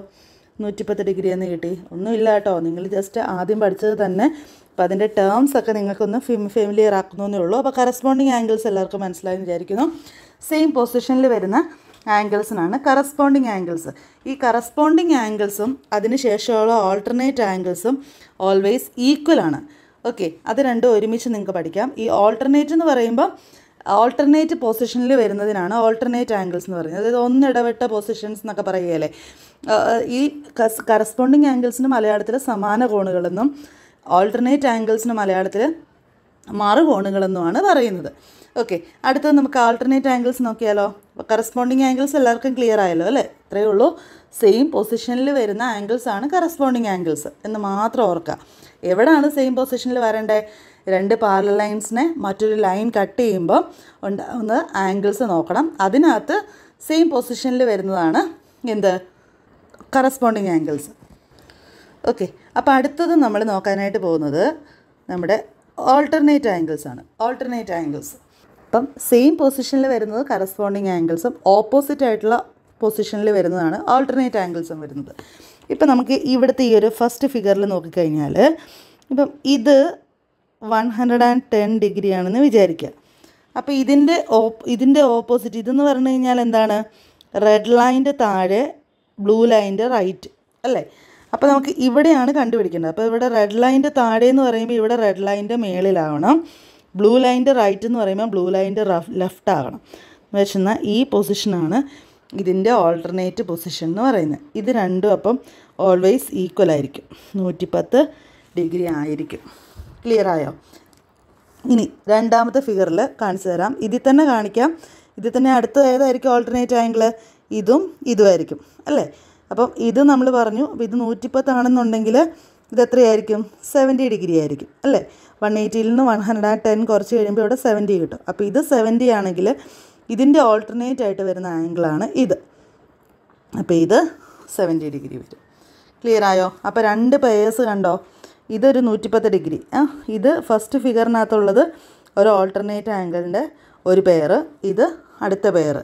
നൂറ്റിപ്പത്ത് ഡിഗ്രി എന്ന് കിട്ടി ഒന്നുമില്ല കേട്ടോ നിങ്ങൾ ജസ്റ്റ് ആദ്യം പഠിച്ചത് തന്നെ അപ്പോൾ അതിൻ്റെ ടേംസ് ഒക്കെ നിങ്ങൾക്കൊന്ന് ഫിം ഫെമിലിയർ ആക്കുന്നേ ഉള്ളൂ അപ്പോൾ കറസ്പോണ്ടിങ് ആംഗിൾസ് എല്ലാവർക്കും മനസ്സിലായെന്ന് വിചാരിക്കുന്നു സെയിം പൊസിഷനിൽ വരുന്ന ആംഗിൾസിനാണ് കറസ്പോണ്ടിങ് ആംഗിൾസ് ഈ കറസ്പോണ്ടിങ് ആംഗിൾസും അതിനുശേഷമുള്ള ഓൾട്ടർനേറ്റ് ആംഗിൾസും ഓൾവേസ് ഈക്വൽ ആണ് ഓക്കെ അത് രണ്ടും ഒരുമിച്ച് നിങ്ങൾക്ക് പഠിക്കാം ഈ ഓൾട്ടർനേറ്റ് എന്ന് പറയുമ്പോൾ ഓൾട്ടർനേറ്റ് പൊസിഷനിൽ വരുന്നതിനാണ് ഓൾട്ടർനേറ്റ് ആംഗിൾസ് എന്ന് പറയുന്നത് അതായത് ഒന്നിടവിട്ട പൊസിഷൻസ് എന്നൊക്കെ പറയുകയല്ലേ ഈ കറസ്പോണ്ടിങ് ആംഗിൾസിന് മലയാളത്തിൽ സമാന കോണുകളെന്നും ഓൾട്ടർനേറ്റ് ആംഗിൾസിന് മലയാളത്തിൽ മറുകോണുകളെന്നുമാണ് പറയുന്നത് ഓക്കെ അടുത്തത് നമുക്ക് ആൾട്ടർനേറ്റ് ആംഗിൾസ് നോക്കിയാലോ കറസ്പോണ്ടിങ് ആംഗിൾസ് എല്ലാവർക്കും ക്ലിയർ ആയല്ലോ അല്ലേ ഇത്രയേ ഉള്ളൂ സെയിം പൊസിഷനിൽ വരുന്ന ആംഗിൾസ് ആണ് കറസ്പോണ്ടിങ് ആംഗിൾസ് എന്ന് മാത്രം ഓർക്കുക എവിടെയാണ് സെയിം പൊസിഷനിൽ വരേണ്ടത് രണ്ട് പാരൽ ലൈൻസിനെ മറ്റൊരു ലൈൻ കട്ട് ചെയ്യുമ്പോൾ ഉണ്ടാകുന്ന ആംഗിൾസ് നോക്കണം അതിനകത്ത് സെയിം പൊസിഷനിൽ വരുന്നതാണ് എന്ത് കറസ്പോണ്ടിങ് ആംഗിൾസ് ഓക്കെ അപ്പോൾ അടുത്തത് നമ്മൾ നോക്കാനായിട്ട് പോകുന്നത് നമ്മുടെ ഓൾട്ടർനേറ്റ് ആംഗിൾസ് ആണ് ഓൾട്ടർനേറ്റ് ആംഗിൾസ് അപ്പം സെയിം പൊസിഷനിൽ വരുന്നത് കറസ്പോണ്ടിങ് ആംഗിൾസും ഓപ്പോസിറ്റ് ആയിട്ടുള്ള പൊസിഷനിൽ വരുന്നതാണ് ആൾട്ടർനേറ്റ് ആംഗിൾസും വരുന്നത് ഇപ്പം നമുക്ക് ഇവിടുത്തെ ഈ ഒരു ഫസ്റ്റ് ഫിഗറിൽ നോക്കിക്കഴിഞ്ഞാൽ ഇപ്പം ഇത് one hundred and ten degree ആണെന്ന് വിചാരിക്കുക അപ്പോൾ ഇതിൻ്റെ ഓ ഇതിൻ്റെ ഓപ്പോസിറ്റ് ഇതെന്ന് പറഞ്ഞു കഴിഞ്ഞാൽ എന്താണ് റെഡ് ലൈൻ്റെ താഴെ ബ്ലൂ ലൈൻ്റെ റൈറ്റ് അല്ലേ അപ്പോൾ നമുക്ക് ഇവിടെയാണ് കണ്ടുപിടിക്കേണ്ടത് അപ്പോൾ ഇവിടെ റെഡ് ലൈൻ്റെ താഴെ എന്ന് പറയുമ്പോൾ ഇവിടെ റെഡ് ലൈൻ്റെ മേളിലാവണം ബ്ലൂ ലൈൻ്റെ റൈറ്റ് എന്ന് പറയുമ്പോൾ ബ്ലൂ ലൈൻ്റെ റഫ് ലെഫ്റ്റ് ആകണം വെച്ചെന്ന ഈ പൊസിഷനാണ് ഇതിൻ്റെ ഓൾട്ടർനേറ്റ് പൊസിഷൻ എന്ന് പറയുന്നത് ഇത് രണ്ടും അപ്പം ഓൾവേസ് ഈക്വൽ ആയിരിക്കും നൂറ്റിപ്പത്ത് ഡിഗ്രി ആയിരിക്കും ക്ലിയർ ആയോ ഇനി രണ്ടാമത്തെ ഫിഗറിൽ കാണിച്ചു തരാം ഇതിൽ തന്നെ കാണിക്കാം ഇതിൽ തന്നെ അടുത്ത ഏതായിരിക്കും ഓൾട്ടർനേറ്റ് ആംഗിൾ ഇതും ഇതുമായിരിക്കും അല്ലേ അപ്പം ഇത് നമ്മൾ പറഞ്ഞു ഇത് നൂറ്റിപ്പത്താണെന്നുണ്ടെങ്കിൽ ഇതെത്രയായിരിക്കും സെവൻറ്റി ഡിഗ്രി ആയിരിക്കും അല്ലേ വൺ എയ്റ്റിയിൽ നിന്ന് വൺ ഹൺഡ്രഡ് ആൻഡ് ടെൻ കുറച്ച് കഴിയുമ്പോൾ ഇവിടെ സെവൻറ്റി കിട്ടും അപ്പോൾ ഇത് സെവൻറ്റി ആണെങ്കിൽ ഇതിൻ്റെ ഓൾട്ടർനേറ്റ് ആയിട്ട് വരുന്ന ആംഗിളാണ് ഇത് അപ്പോൾ ഇത് സെവൻറ്റി ഡിഗ്രി വരും ക്ലിയർ ആയോ അപ്പോൾ രണ്ട് പേയേഴ്സ് കണ്ടോ ഇതൊരു നൂറ്റിപ്പത്ത് ഡിഗ്രി ആ ഇത് ഫസ്റ്റ് ഫിഗറിനകത്തുള്ളത് ഒരു ഓൾട്ടർനേറ്റ് ആംഗിളിൻ്റെ ഒരു പെയർ ഇത് അടുത്ത പെയർ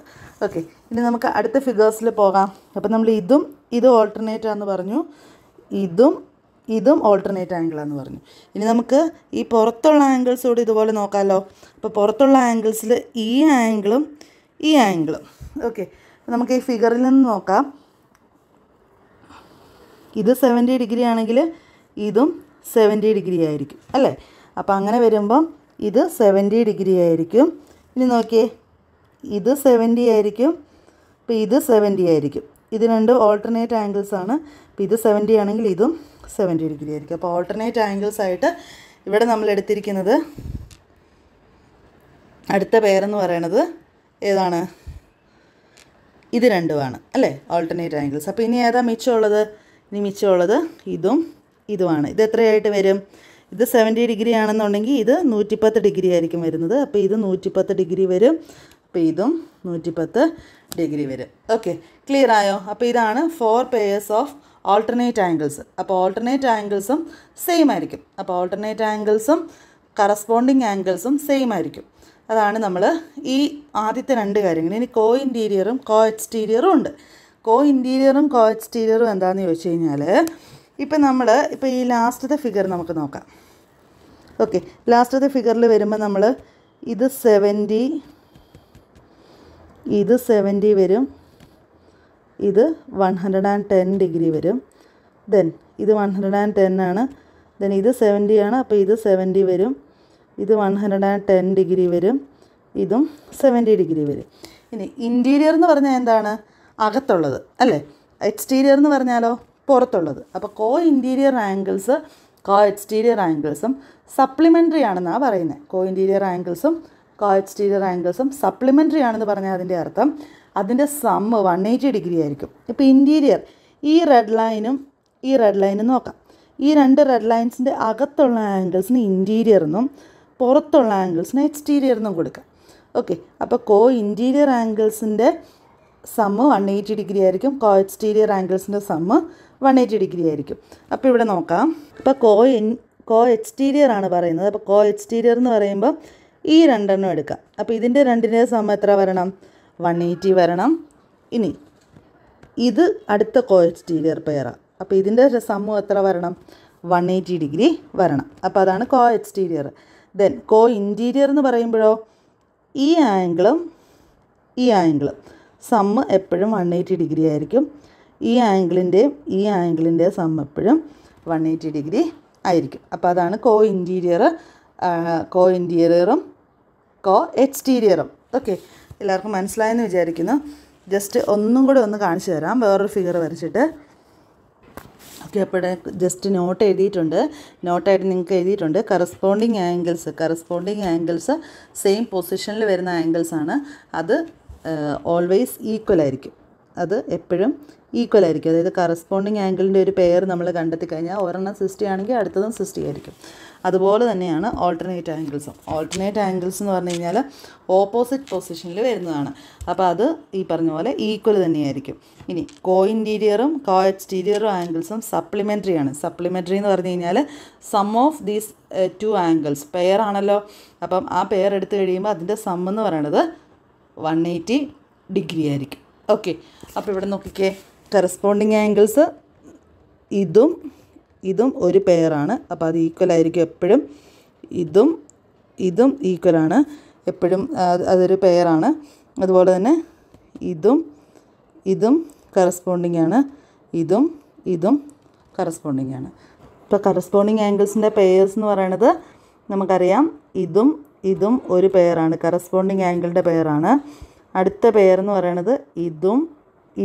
ഓക്കെ ഇനി നമുക്ക് അടുത്ത ഫിഗേഴ്സിൽ പോകാം അപ്പം നമ്മൾ ഇതും ഇതും ഓൾട്ടർനേറ്റ് ആണെന്ന് പറഞ്ഞു ഇതും ഇതും ഓൾട്ടർനേറ്റ് ആംഗിളാന്ന് പറഞ്ഞു ഇനി നമുക്ക് ഈ പുറത്തുള്ള ആംഗിൾസ് കൂടി ഇതുപോലെ നോക്കാമല്ലോ അപ്പോൾ പുറത്തുള്ള ആംഗിൾസിൽ ഈ ആംഗിളും ഈ ആംഗിളും ഓക്കെ നമുക്ക് ഈ ഫിഗറിൽ നിന്ന് നോക്കാം ഇത് സെവൻറ്റി ഡിഗ്രി ആണെങ്കിൽ ഇതും സെവൻറ്റി ഡിഗ്രി ആയിരിക്കും അല്ലേ അപ്പോൾ അങ്ങനെ വരുമ്പം ഇത് സെവൻറ്റി ഡിഗ്രി ആയിരിക്കും ഇനി നോക്കിയേ ഇത് സെവൻറ്റി ആയിരിക്കും അപ്പോൾ ഇത് സെവൻറ്റി ആയിരിക്കും ഇത് രണ്ട് ഓൾട്ടർനേറ്റ് ആംഗിൾസ് ആണ് അപ്പോൾ ഇത് സെവൻറ്റി ആണെങ്കിൽ ഇതും സെവൻറ്റി ഡിഗ്രി ആയിരിക്കും അപ്പോൾ ഓൾട്ടർനേറ്റ് ആംഗിൾസ് ആയിട്ട് ഇവിടെ നമ്മൾ എടുത്തിരിക്കുന്നത് അടുത്ത പേരെന്ന് പറയണത് ഏതാണ് ഇത് രണ്ടുമാണ് അല്ലേ ഓൾട്ടർനേറ്റ് ആംഗിൾസ് അപ്പോൾ ഇനി ഏതാ മിച്ചമുള്ളത് ഇനി മിച്ചമുള്ളത് ഇതും ഇതുമാണ് ഇത് എത്രയായിട്ട് വരും ഇത് സെവൻറ്റി ഡിഗ്രി ആണെന്നുണ്ടെങ്കിൽ ഇത് നൂറ്റിപ്പത്ത് ഡിഗ്രി ആയിരിക്കും വരുന്നത് അപ്പോൾ ഇത് നൂറ്റിപ്പത്ത് ഡിഗ്രി വരും അപ്പോൾ ഇതും നൂറ്റിപ്പത്ത് ഡിഗ്രി വരും ഓക്കെ ക്ലിയർ ആയോ അപ്പോൾ ഇതാണ് four pairs of alternate angles അപ്പോൾ ഓൾട്ടർനേറ്റ് ആംഗിൾസും സെയിം ആയിരിക്കും അപ്പോൾ ഓൾട്ടർനേറ്റ് ആംഗിൾസും കറസ്പോണ്ടിങ് ആംഗിൾസും സെയിം ആയിരിക്കും അതാണ് നമ്മൾ ഈ ആദ്യത്തെ രണ്ട് കാര്യങ്ങൾ ഇനി കോ ഇൻറ്റീരിയറും കോ എക്സ്റ്റീരിയറും ഉണ്ട് കോ ഇൻറ്റീരിയറും കോ എക്സ്റ്റീരിയറും എന്താണെന്ന് ചോദിച്ചു കഴിഞ്ഞാൽ ഇപ്പം നമ്മൾ ഇപ്പോൾ ഈ ലാസ്റ്റത്തെ ഫിഗർ നമുക്ക് നോക്കാം ഓക്കെ ലാസ്റ്റത്തെ ഫിഗറിൽ വരുമ്പോൾ നമ്മൾ ഇത് സെവൻറ്റി ഇത് സെവൻറ്റി വരും ഇത് one hundred and ten degree വരും ദെൻ ഇത് വൺ ഹൺഡ്രഡ് ആൻഡ് ടെൻ ആണ് ദെൻ ഇത് സെവൻറ്റി ആണ് അപ്പോൾ ഇത് സെവൻറ്റി വരും ഇത് one hundred and ten degree വരും ഇതും സെവൻറ്റി ഡിഗ്രി വരും ഇനി ഇൻറ്റീരിയർ എന്ന് പറഞ്ഞാൽ എന്താണ് അകത്തുള്ളത് അല്ലേ എക്സ്റ്റീരിയർ എന്ന് പറഞ്ഞാലോ പുറത്തുള്ളത് അപ്പോൾ co interior angles co exterior ആംഗിൾസും സപ്ലിമെൻ്ററി ആണെന്നാണ് പറയുന്നത് കോ ഇൻറ്റീരിയർ ആംഗിൾസും കോ എക്സ്റ്റീരിയർ ആംഗിൾസും സപ്ലിമെൻ്ററി ആണെന്ന് പറഞ്ഞാൽ അതിൻ്റെ അർത്ഥം അതിൻ്റെ സമ്മ് വൺ എയ്റ്റി ഡിഗ്രി ആയിരിക്കും ഇപ്പോൾ ഇൻറ്റീരിയർ ഈ റെഡ് ലൈനും ഈ റെഡ് ലൈനും നോക്കാം ഈ രണ്ട് റെഡ് ലൈൻസിൻ്റെ അകത്തുള്ള ആംഗിൾസിന് ഇൻറ്റീരിയർ എന്നും പുറത്തുള്ള ആംഗിൾസിന് എക്സ്റ്റീരിയർ എന്നും കൊടുക്കാം ഓക്കെ അപ്പോൾ കോ ഇൻറ്റീരിയർ ആംഗിൾസിൻ്റെ സമ്മ് വൺ എയ്റ്റി ഡിഗ്രി ആയിരിക്കും കോ എക്സ്റ്റീരിയർ ആംഗിൾസിൻ്റെ സമ്മ് വൺ എയ്റ്റി ഡിഗ്രി ആയിരിക്കും അപ്പോൾ ഇവിടെ നോക്കാം ഇപ്പോൾ കോ ഇൻ കോ എക്സ്റ്റീരിയർ ആണ് പറയുന്നത് അപ്പോൾ കോ എക്സ്റ്റീരിയർ എന്ന് പറയുമ്പോൾ ഈ രണ്ടെണ്ണം എടുക്കാം അപ്പോൾ ഇതിൻ്റെ രണ്ടിൻ്റെ സമ്മ് എത്ര വരണം വൺ എയ്റ്റി വരണം ഇനി ഇത് അടുത്ത കോഎക്സ്റ്റീരിയർ പെയറാണ് അപ്പോൾ ഇതിൻ്റെ സമൂഹം എത്ര വരണം വൺ എയ്റ്റി ഡിഗ്രി വരണം അപ്പോൾ അതാണ് co exterior then co interior എന്ന് പറയുമ്പോഴോ ഈ ആംഗിളും ഈ ആംഗിളും സമ്മ് എപ്പോഴും വൺ എയ്റ്റി ഡിഗ്രി ആയിരിക്കും ഈ ആംഗിളിൻ്റെയും ഈ ആംഗിളിൻ്റെയും സമ്മ് എപ്പോഴും വൺ എയ്റ്റി ഡിഗ്രി ആയിരിക്കും അപ്പോൾ അതാണ് കോ ഇൻറ്റീരിയർ കോ ഇൻറ്റീരിയറും കോ എക്സ്റ്റീരിയറും ഓക്കെ എല്ലാവർക്കും മനസ്സിലായെന്ന് വിചാരിക്കുന്നു ജസ്റ്റ് ഒന്നും കൂടെ ഒന്ന് കാണിച്ചു തരാം വേറൊരു ഫിഗർ വരച്ചിട്ട് ഓക്കെ അപ്പോൾ ജസ്റ്റ് നോട്ട് എഴുതിയിട്ടുണ്ട് നോട്ടായിട്ട് നിങ്ങൾക്ക് എഴുതിയിട്ടുണ്ട് corresponding angles corresponding angles same പൊസിഷനിൽ വരുന്ന ആംഗിൾസ് ആണ് അത് ഓൾവേസ് ഈക്വൽ ആയിരിക്കും അത് എപ്പോഴും ഈക്വൽ ആയിരിക്കും അതായത് കറസ്പോണ്ടിങ് ആംഗിളിൻ്റെ ഒരു പെയർ നമ്മൾ കണ്ടെത്തി കഴിഞ്ഞാൽ ഒരെണ്ണം സിസ്റ്റി ആണെങ്കിൽ അടുത്തതും സിസ്റ്റി ആയിരിക്കും അതുപോലെ തന്നെയാണ് ഓൾട്ടർനേറ്റ് ആംഗിൾസും ഓൾട്ടർനേറ്റ് ആംഗിൾസ് എന്ന് പറഞ്ഞു കഴിഞ്ഞാൽ ഓപ്പോസിറ്റ് പൊസിഷനിൽ വരുന്നതാണ് അപ്പോൾ അത് ഈ പറഞ്ഞ പോലെ ഈക്വൽ തന്നെയായിരിക്കും ഇനി കോ ഇൻറ്റീരിയറും കോ എക്സ്റ്റീരിയറും ആംഗിൾസും സപ്ലിമെൻ്ററി ആണ് സപ്ലിമെൻ്ററി എന്ന് പറഞ്ഞു കഴിഞ്ഞാൽ sum of these two angles pair ആണല്ലോ അപ്പം ആ പെയർ എടുത്തു കഴിയുമ്പോൾ അതിൻ്റെ സം എന്ന് പറയണത് വൺ എയ്റ്റി ഡിഗ്രി ആയിരിക്കും ഓക്കെ അപ്പോൾ ഇവിടെ നോക്കിക്കേ കറസ്പോണ്ടിങ് ആംഗിൾസ് ഇതും ഇതും ഒരു പെയറാണ് അപ്പോൾ അത് ഈക്വൽ ആയിരിക്കും എപ്പോഴും ഇതും ഇതും ഈക്വലാണ് എപ്പോഴും അതൊരു പെയറാണ് അതുപോലെ തന്നെ ഇതും ഇതും കറസ്പോണ്ടിങ് ആണ് ഇതും ഇതും കറസ്പോണ്ടിങ് ആണ് ഇപ്പോൾ കറസ്പോണ്ടിങ് ആംഗിൾസിൻ്റെ പെയേഴ്സ് എന്ന് പറയുന്നത് നമുക്കറിയാം ഇതും ഇതും ഒരു പെയറാണ് കറസ്പോണ്ടിങ് ആംഗിളിൻ്റെ പെയറാണ് അടുത്ത പെയർ എന്ന് പറയുന്നത് ഇതും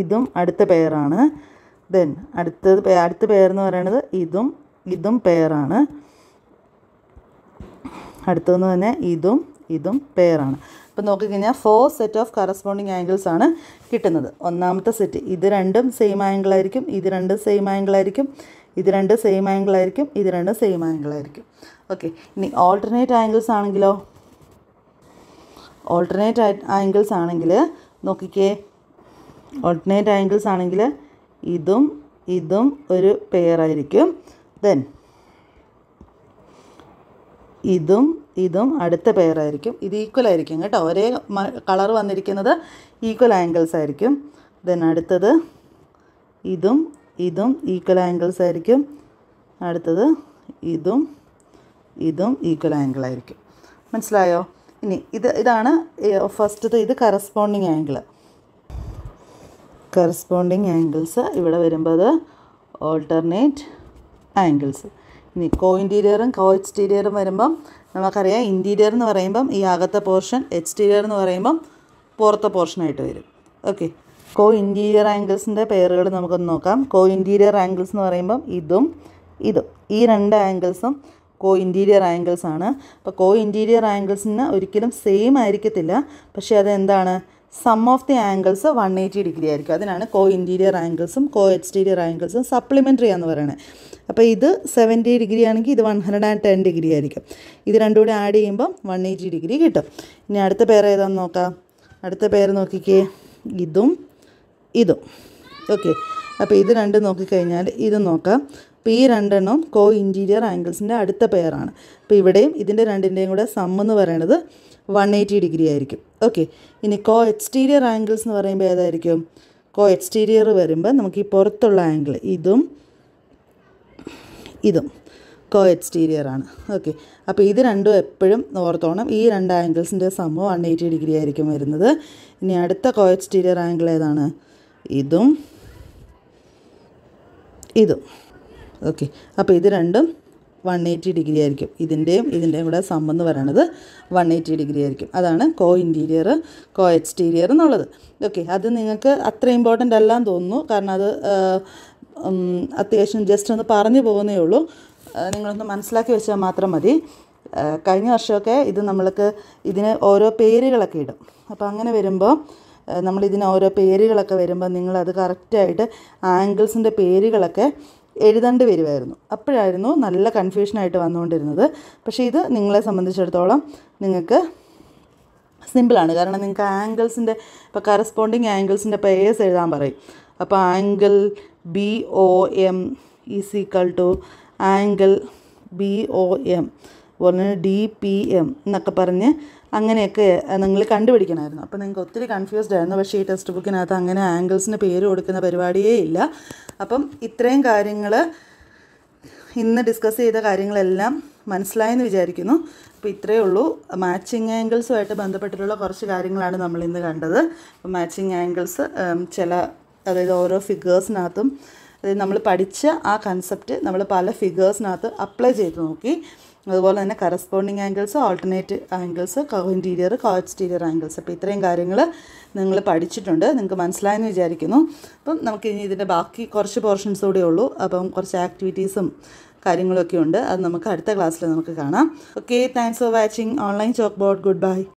ഇതും അടുത്ത പെയറാണ് ദെൻ അടുത്തത് അടുത്ത പേരെന്ന് എന്ന് പറയുന്നത് ഇതും ഇതും പെയറാണ് അടുത്തതെന്ന് തന്നെ ഇതും ഇതും പെയറാണ് അപ്പോൾ നോക്കിക്കഴിഞ്ഞാൽ four set of corresponding angles ആണ് കിട്ടുന്നത് ഒന്നാമത്തെ സെറ്റ് ഇത് രണ്ടും സെയിം ആംഗിളായിരിക്കും ഇത് രണ്ടും സെയിം ആംഗിളായിരിക്കും ഇത് രണ്ടും സെയിം ആംഗിളായിരിക്കും ഇത് രണ്ടും സെയിം ആംഗിളായിരിക്കും ഓക്കെ ഇനി ഓൾട്ടർനേറ്റ് ആംഗിൾസ് ആണെങ്കിലോ ഓൾട്ടർനേറ്റ് ആംഗിൾസ് ആണെങ്കിൽ നോക്കിക്കേ ഓൾട്ടർനേറ്റ് ആംഗിൾസ് ആണെങ്കിൽ ഇതും ഇതും ഒരു പെയറായിരിക്കും ദെൻ ഇതും ഇതും അടുത്ത പെയറായിരിക്കും ഇത് ഈക്വൽ ആയിരിക്കും കേട്ടോ ഒരേ കളർ വന്നിരിക്കുന്നത് ഈക്വൽ ആംഗിൾസ് ആയിരിക്കും ദെൻ അടുത്തത് ഇതും ഇതും ഈക്വൽ ആംഗിൾസ് ആയിരിക്കും അടുത്തത് ഇതും ഇതും ഈക്വൽ ആംഗിൾ ആയിരിക്കും മനസ്സിലായോ ഇനി ഇത് ഇതാണ് ഫസ്റ്റ് ഇത് കറസ്പോണ്ടിങ് ആംഗിൾ കറസ്പോണ്ടിങ് ആംഗിൾസ് ഇവിടെ വരുമ്പോൾ ഓൾട്ടർനേറ്റ് ആംഗിൾസ് ഇനി കോ ഇൻറ്റീരിയറും കോ എക്സ്റ്റീരിയറും വരുമ്പം നമുക്കറിയാം ഇൻറ്റീരിയർ എന്ന് പറയുമ്പം ഈ അകത്തെ പോർഷൻ എക്സ്റ്റീരിയർ എന്ന് പറയുമ്പം പുറത്തെ പോർഷനായിട്ട് വരും ഓക്കെ കോ ഇൻറ്റീരിയർ ആംഗിൾസിൻ്റെ പേരുകൾ നമുക്കൊന്ന് നോക്കാം കോ ഇൻറ്റീരിയർ ആംഗിൾസ് എന്ന് പറയുമ്പം ഇതും ഇതും ഈ രണ്ട് ആംഗിൾസും കോ ഇൻറ്റീരിയർ ആംഗിൾസ് ആണ് അപ്പോൾ കോ ഇൻറ്റീരിയർ ആംഗിൾസിന് ഒരിക്കലും സെയിം ആയിരിക്കത്തില്ല പക്ഷേ അതെന്താണ് sum of the angles one eighty degree ആയിരിക്കും അതിനാണ് കോ ഇൻറ്റീരിയർ ആംഗിൾസും കോ എക്സ്റ്റീരിയർ ആംഗിൾസും സപ്ലിമെൻ്ററി എന്ന് പറയുന്നത് അപ്പോൾ ഇത് സെവൻറ്റി ഡിഗ്രി ആണെങ്കിൽ ഇത് one hundred and ten degree ആയിരിക്കും ഇത് രണ്ടും കൂടി ആഡ് ചെയ്യുമ്പം വൺ എയ്റ്റി ഡിഗ്രി കിട്ടും ഇനി അടുത്ത പേർ ഏതാണെന്ന് നോക്കാം അടുത്ത പേര് നോക്കിക്കേ ഇതും ഇതും ഓക്കെ അപ്പോൾ ഇത് രണ്ടും നോക്കിക്കഴിഞ്ഞാൽ ഇത് നോക്കാം അപ്പോൾ ഈ രണ്ടെണ്ണം കോ ഇൻറ്റീരിയർ ആംഗിൾസിൻ്റെ അടുത്ത പെയറാണ് അപ്പോൾ ഇവിടെയും ഇതിൻ്റെ രണ്ടിൻ്റെയും കൂടെ സം എന്ന് പറയുന്നത് വൺ എയ്റ്റി ഡിഗ്രി ആയിരിക്കും ഓക്കെ ഇനി കോ എക്സ്റ്റീരിയർ ആംഗിൾസ് എന്ന് പറയുമ്പോൾ ഏതായിരിക്കും കോ എക്സ്റ്റീരിയർ വരുമ്പോൾ നമുക്ക് ഈ പുറത്തുള്ള ആംഗിൾ ഇതും ഇതും കോ എക്സ്റ്റീരിയർ ആണ് ഓക്കെ അപ്പോൾ ഇത് രണ്ടും എപ്പോഴും ഓർത്തോണം ഈ രണ്ട് ആംഗിൾസിൻ്റെ സമം വൺ എയ്റ്റി ഡിഗ്രി ആയിരിക്കും വരുന്നത് ഇനി അടുത്ത കോ എക്സ്റ്റീരിയർ ആംഗിൾ ഏതാണ് ഇതും ഇതും ഓക്കെ അപ്പോൾ ഇത് രണ്ടും വൺ എയ്റ്റി ഡിഗ്രി ആയിരിക്കും ഇതിൻ്റെയും ഇതിൻ്റെയും കൂടെ സമ്മെന്ന് പറയണത് വൺ എയ്റ്റി ഡിഗ്രി ആയിരിക്കും അതാണ് കോ ഇൻറ്റീരിയർ കോ എക്സ്റ്റീരിയർ എന്നുള്ളത് ഓക്കെ അത് നിങ്ങൾക്ക് അത്ര ഇമ്പോർട്ടൻ്റ് അല്ലാന്ന് തോന്നുന്നു കാരണം അത് അത്യാവശ്യം ജസ്റ്റ് ഒന്ന് പറഞ്ഞു പോകുന്നേ ഉള്ളൂ നിങ്ങളൊന്ന് മനസ്സിലാക്കി വെച്ചാൽ മാത്രം മതി കഴിഞ്ഞ വർഷമൊക്കെ ഇത് നമ്മൾക്ക് ഇതിന് ഓരോ പേരുകളൊക്കെ ഇടും അപ്പോൾ അങ്ങനെ വരുമ്പോൾ നമ്മളിതിന് ഓരോ പേരുകളൊക്കെ വരുമ്പോൾ നിങ്ങളത് കറക്റ്റായിട്ട് ആംഗിൾസിൻ്റെ പേരുകളൊക്കെ എഴുതേണ്ടി വരുമായിരുന്നു അപ്പോഴായിരുന്നു നല്ല കൺഫ്യൂഷനായിട്ട് വന്നുകൊണ്ടിരുന്നത് പക്ഷേ ഇത് നിങ്ങളെ സംബന്ധിച്ചിടത്തോളം നിങ്ങൾക്ക് സിമ്പിളാണ് കാരണം നിങ്ങൾക്ക് ആംഗിൾസിൻ്റെ ഇപ്പോൾ കറസ്പോണ്ടിങ് ആംഗിൾസിൻ്റെ പേഴ്സ് എഴുതാൻ പറയും അപ്പോൾ angle B O M is equal to angle B O M അതുപോലെ തന്നെ ഡി പി എം എന്നൊക്കെ പറഞ്ഞ് അങ്ങനെയൊക്കെ നിങ്ങൾ കണ്ടുപിടിക്കണമായിരുന്നു അപ്പോൾ നിങ്ങൾക്ക് ഒത്തിരി കൺഫ്യൂസ്ഡ് ആയിരുന്നു പക്ഷേ ഈ ടെക്സ്റ്റ് ബുക്കിനകത്ത് അങ്ങനെ ആംഗിൾസിന് പേര് കൊടുക്കുന്ന പരിപാടിയേ ഇല്ല അപ്പം ഇത്രയും കാര്യങ്ങൾ ഇന്ന് ഡിസ്കസ് ചെയ്ത കാര്യങ്ങളെല്ലാം മനസ്സിലായെന്ന് വിചാരിക്കുന്നു അപ്പോൾ ഇത്രയേ ഉള്ളൂ മാച്ചിങ് ആംഗിൾസുമായിട്ട് ബന്ധപ്പെട്ടിട്ടുള്ള കുറച്ച് കാര്യങ്ങളാണ് നമ്മൾ ഇന്ന് കണ്ടത് അപ്പോൾ മാച്ചിങ് ആംഗിൾസ് ചില അതായത് ഓരോ ഫിഗേഴ്സിനകത്തും അതായത് നമ്മൾ പഠിച്ച ആ കൺസെപ്റ്റ് നമ്മൾ പല ഫിഗേഴ്സിനകത്ത് അപ്ലൈ ചെയ്ത് നോക്കി അതുപോലെ തന്നെ corresponding angles alternate angles interior co exterior angles അപ്പോൾ ഇത്രയും കാര്യങ്ങൾ നിങ്ങൾ പഠിച്ചിട്ടുണ്ട് നിങ്ങൾക്ക് മനസ്സിലായെന്ന് വിചാരിക്കുന്നു അപ്പം നമുക്ക് ഇനി ഇതിൻ്റെ ബാക്കി കുറച്ച് പോർഷൻസ് കൂടെ ഉള്ളൂ അപ്പം കുറച്ച് ആക്ടിവിറ്റീസും കാര്യങ്ങളൊക്കെ ഉണ്ട് അത് നമുക്ക് അടുത്ത ക്ലാസ്സിൽ നമുക്ക് കാണാം okay thanks for watching online chalk board good bye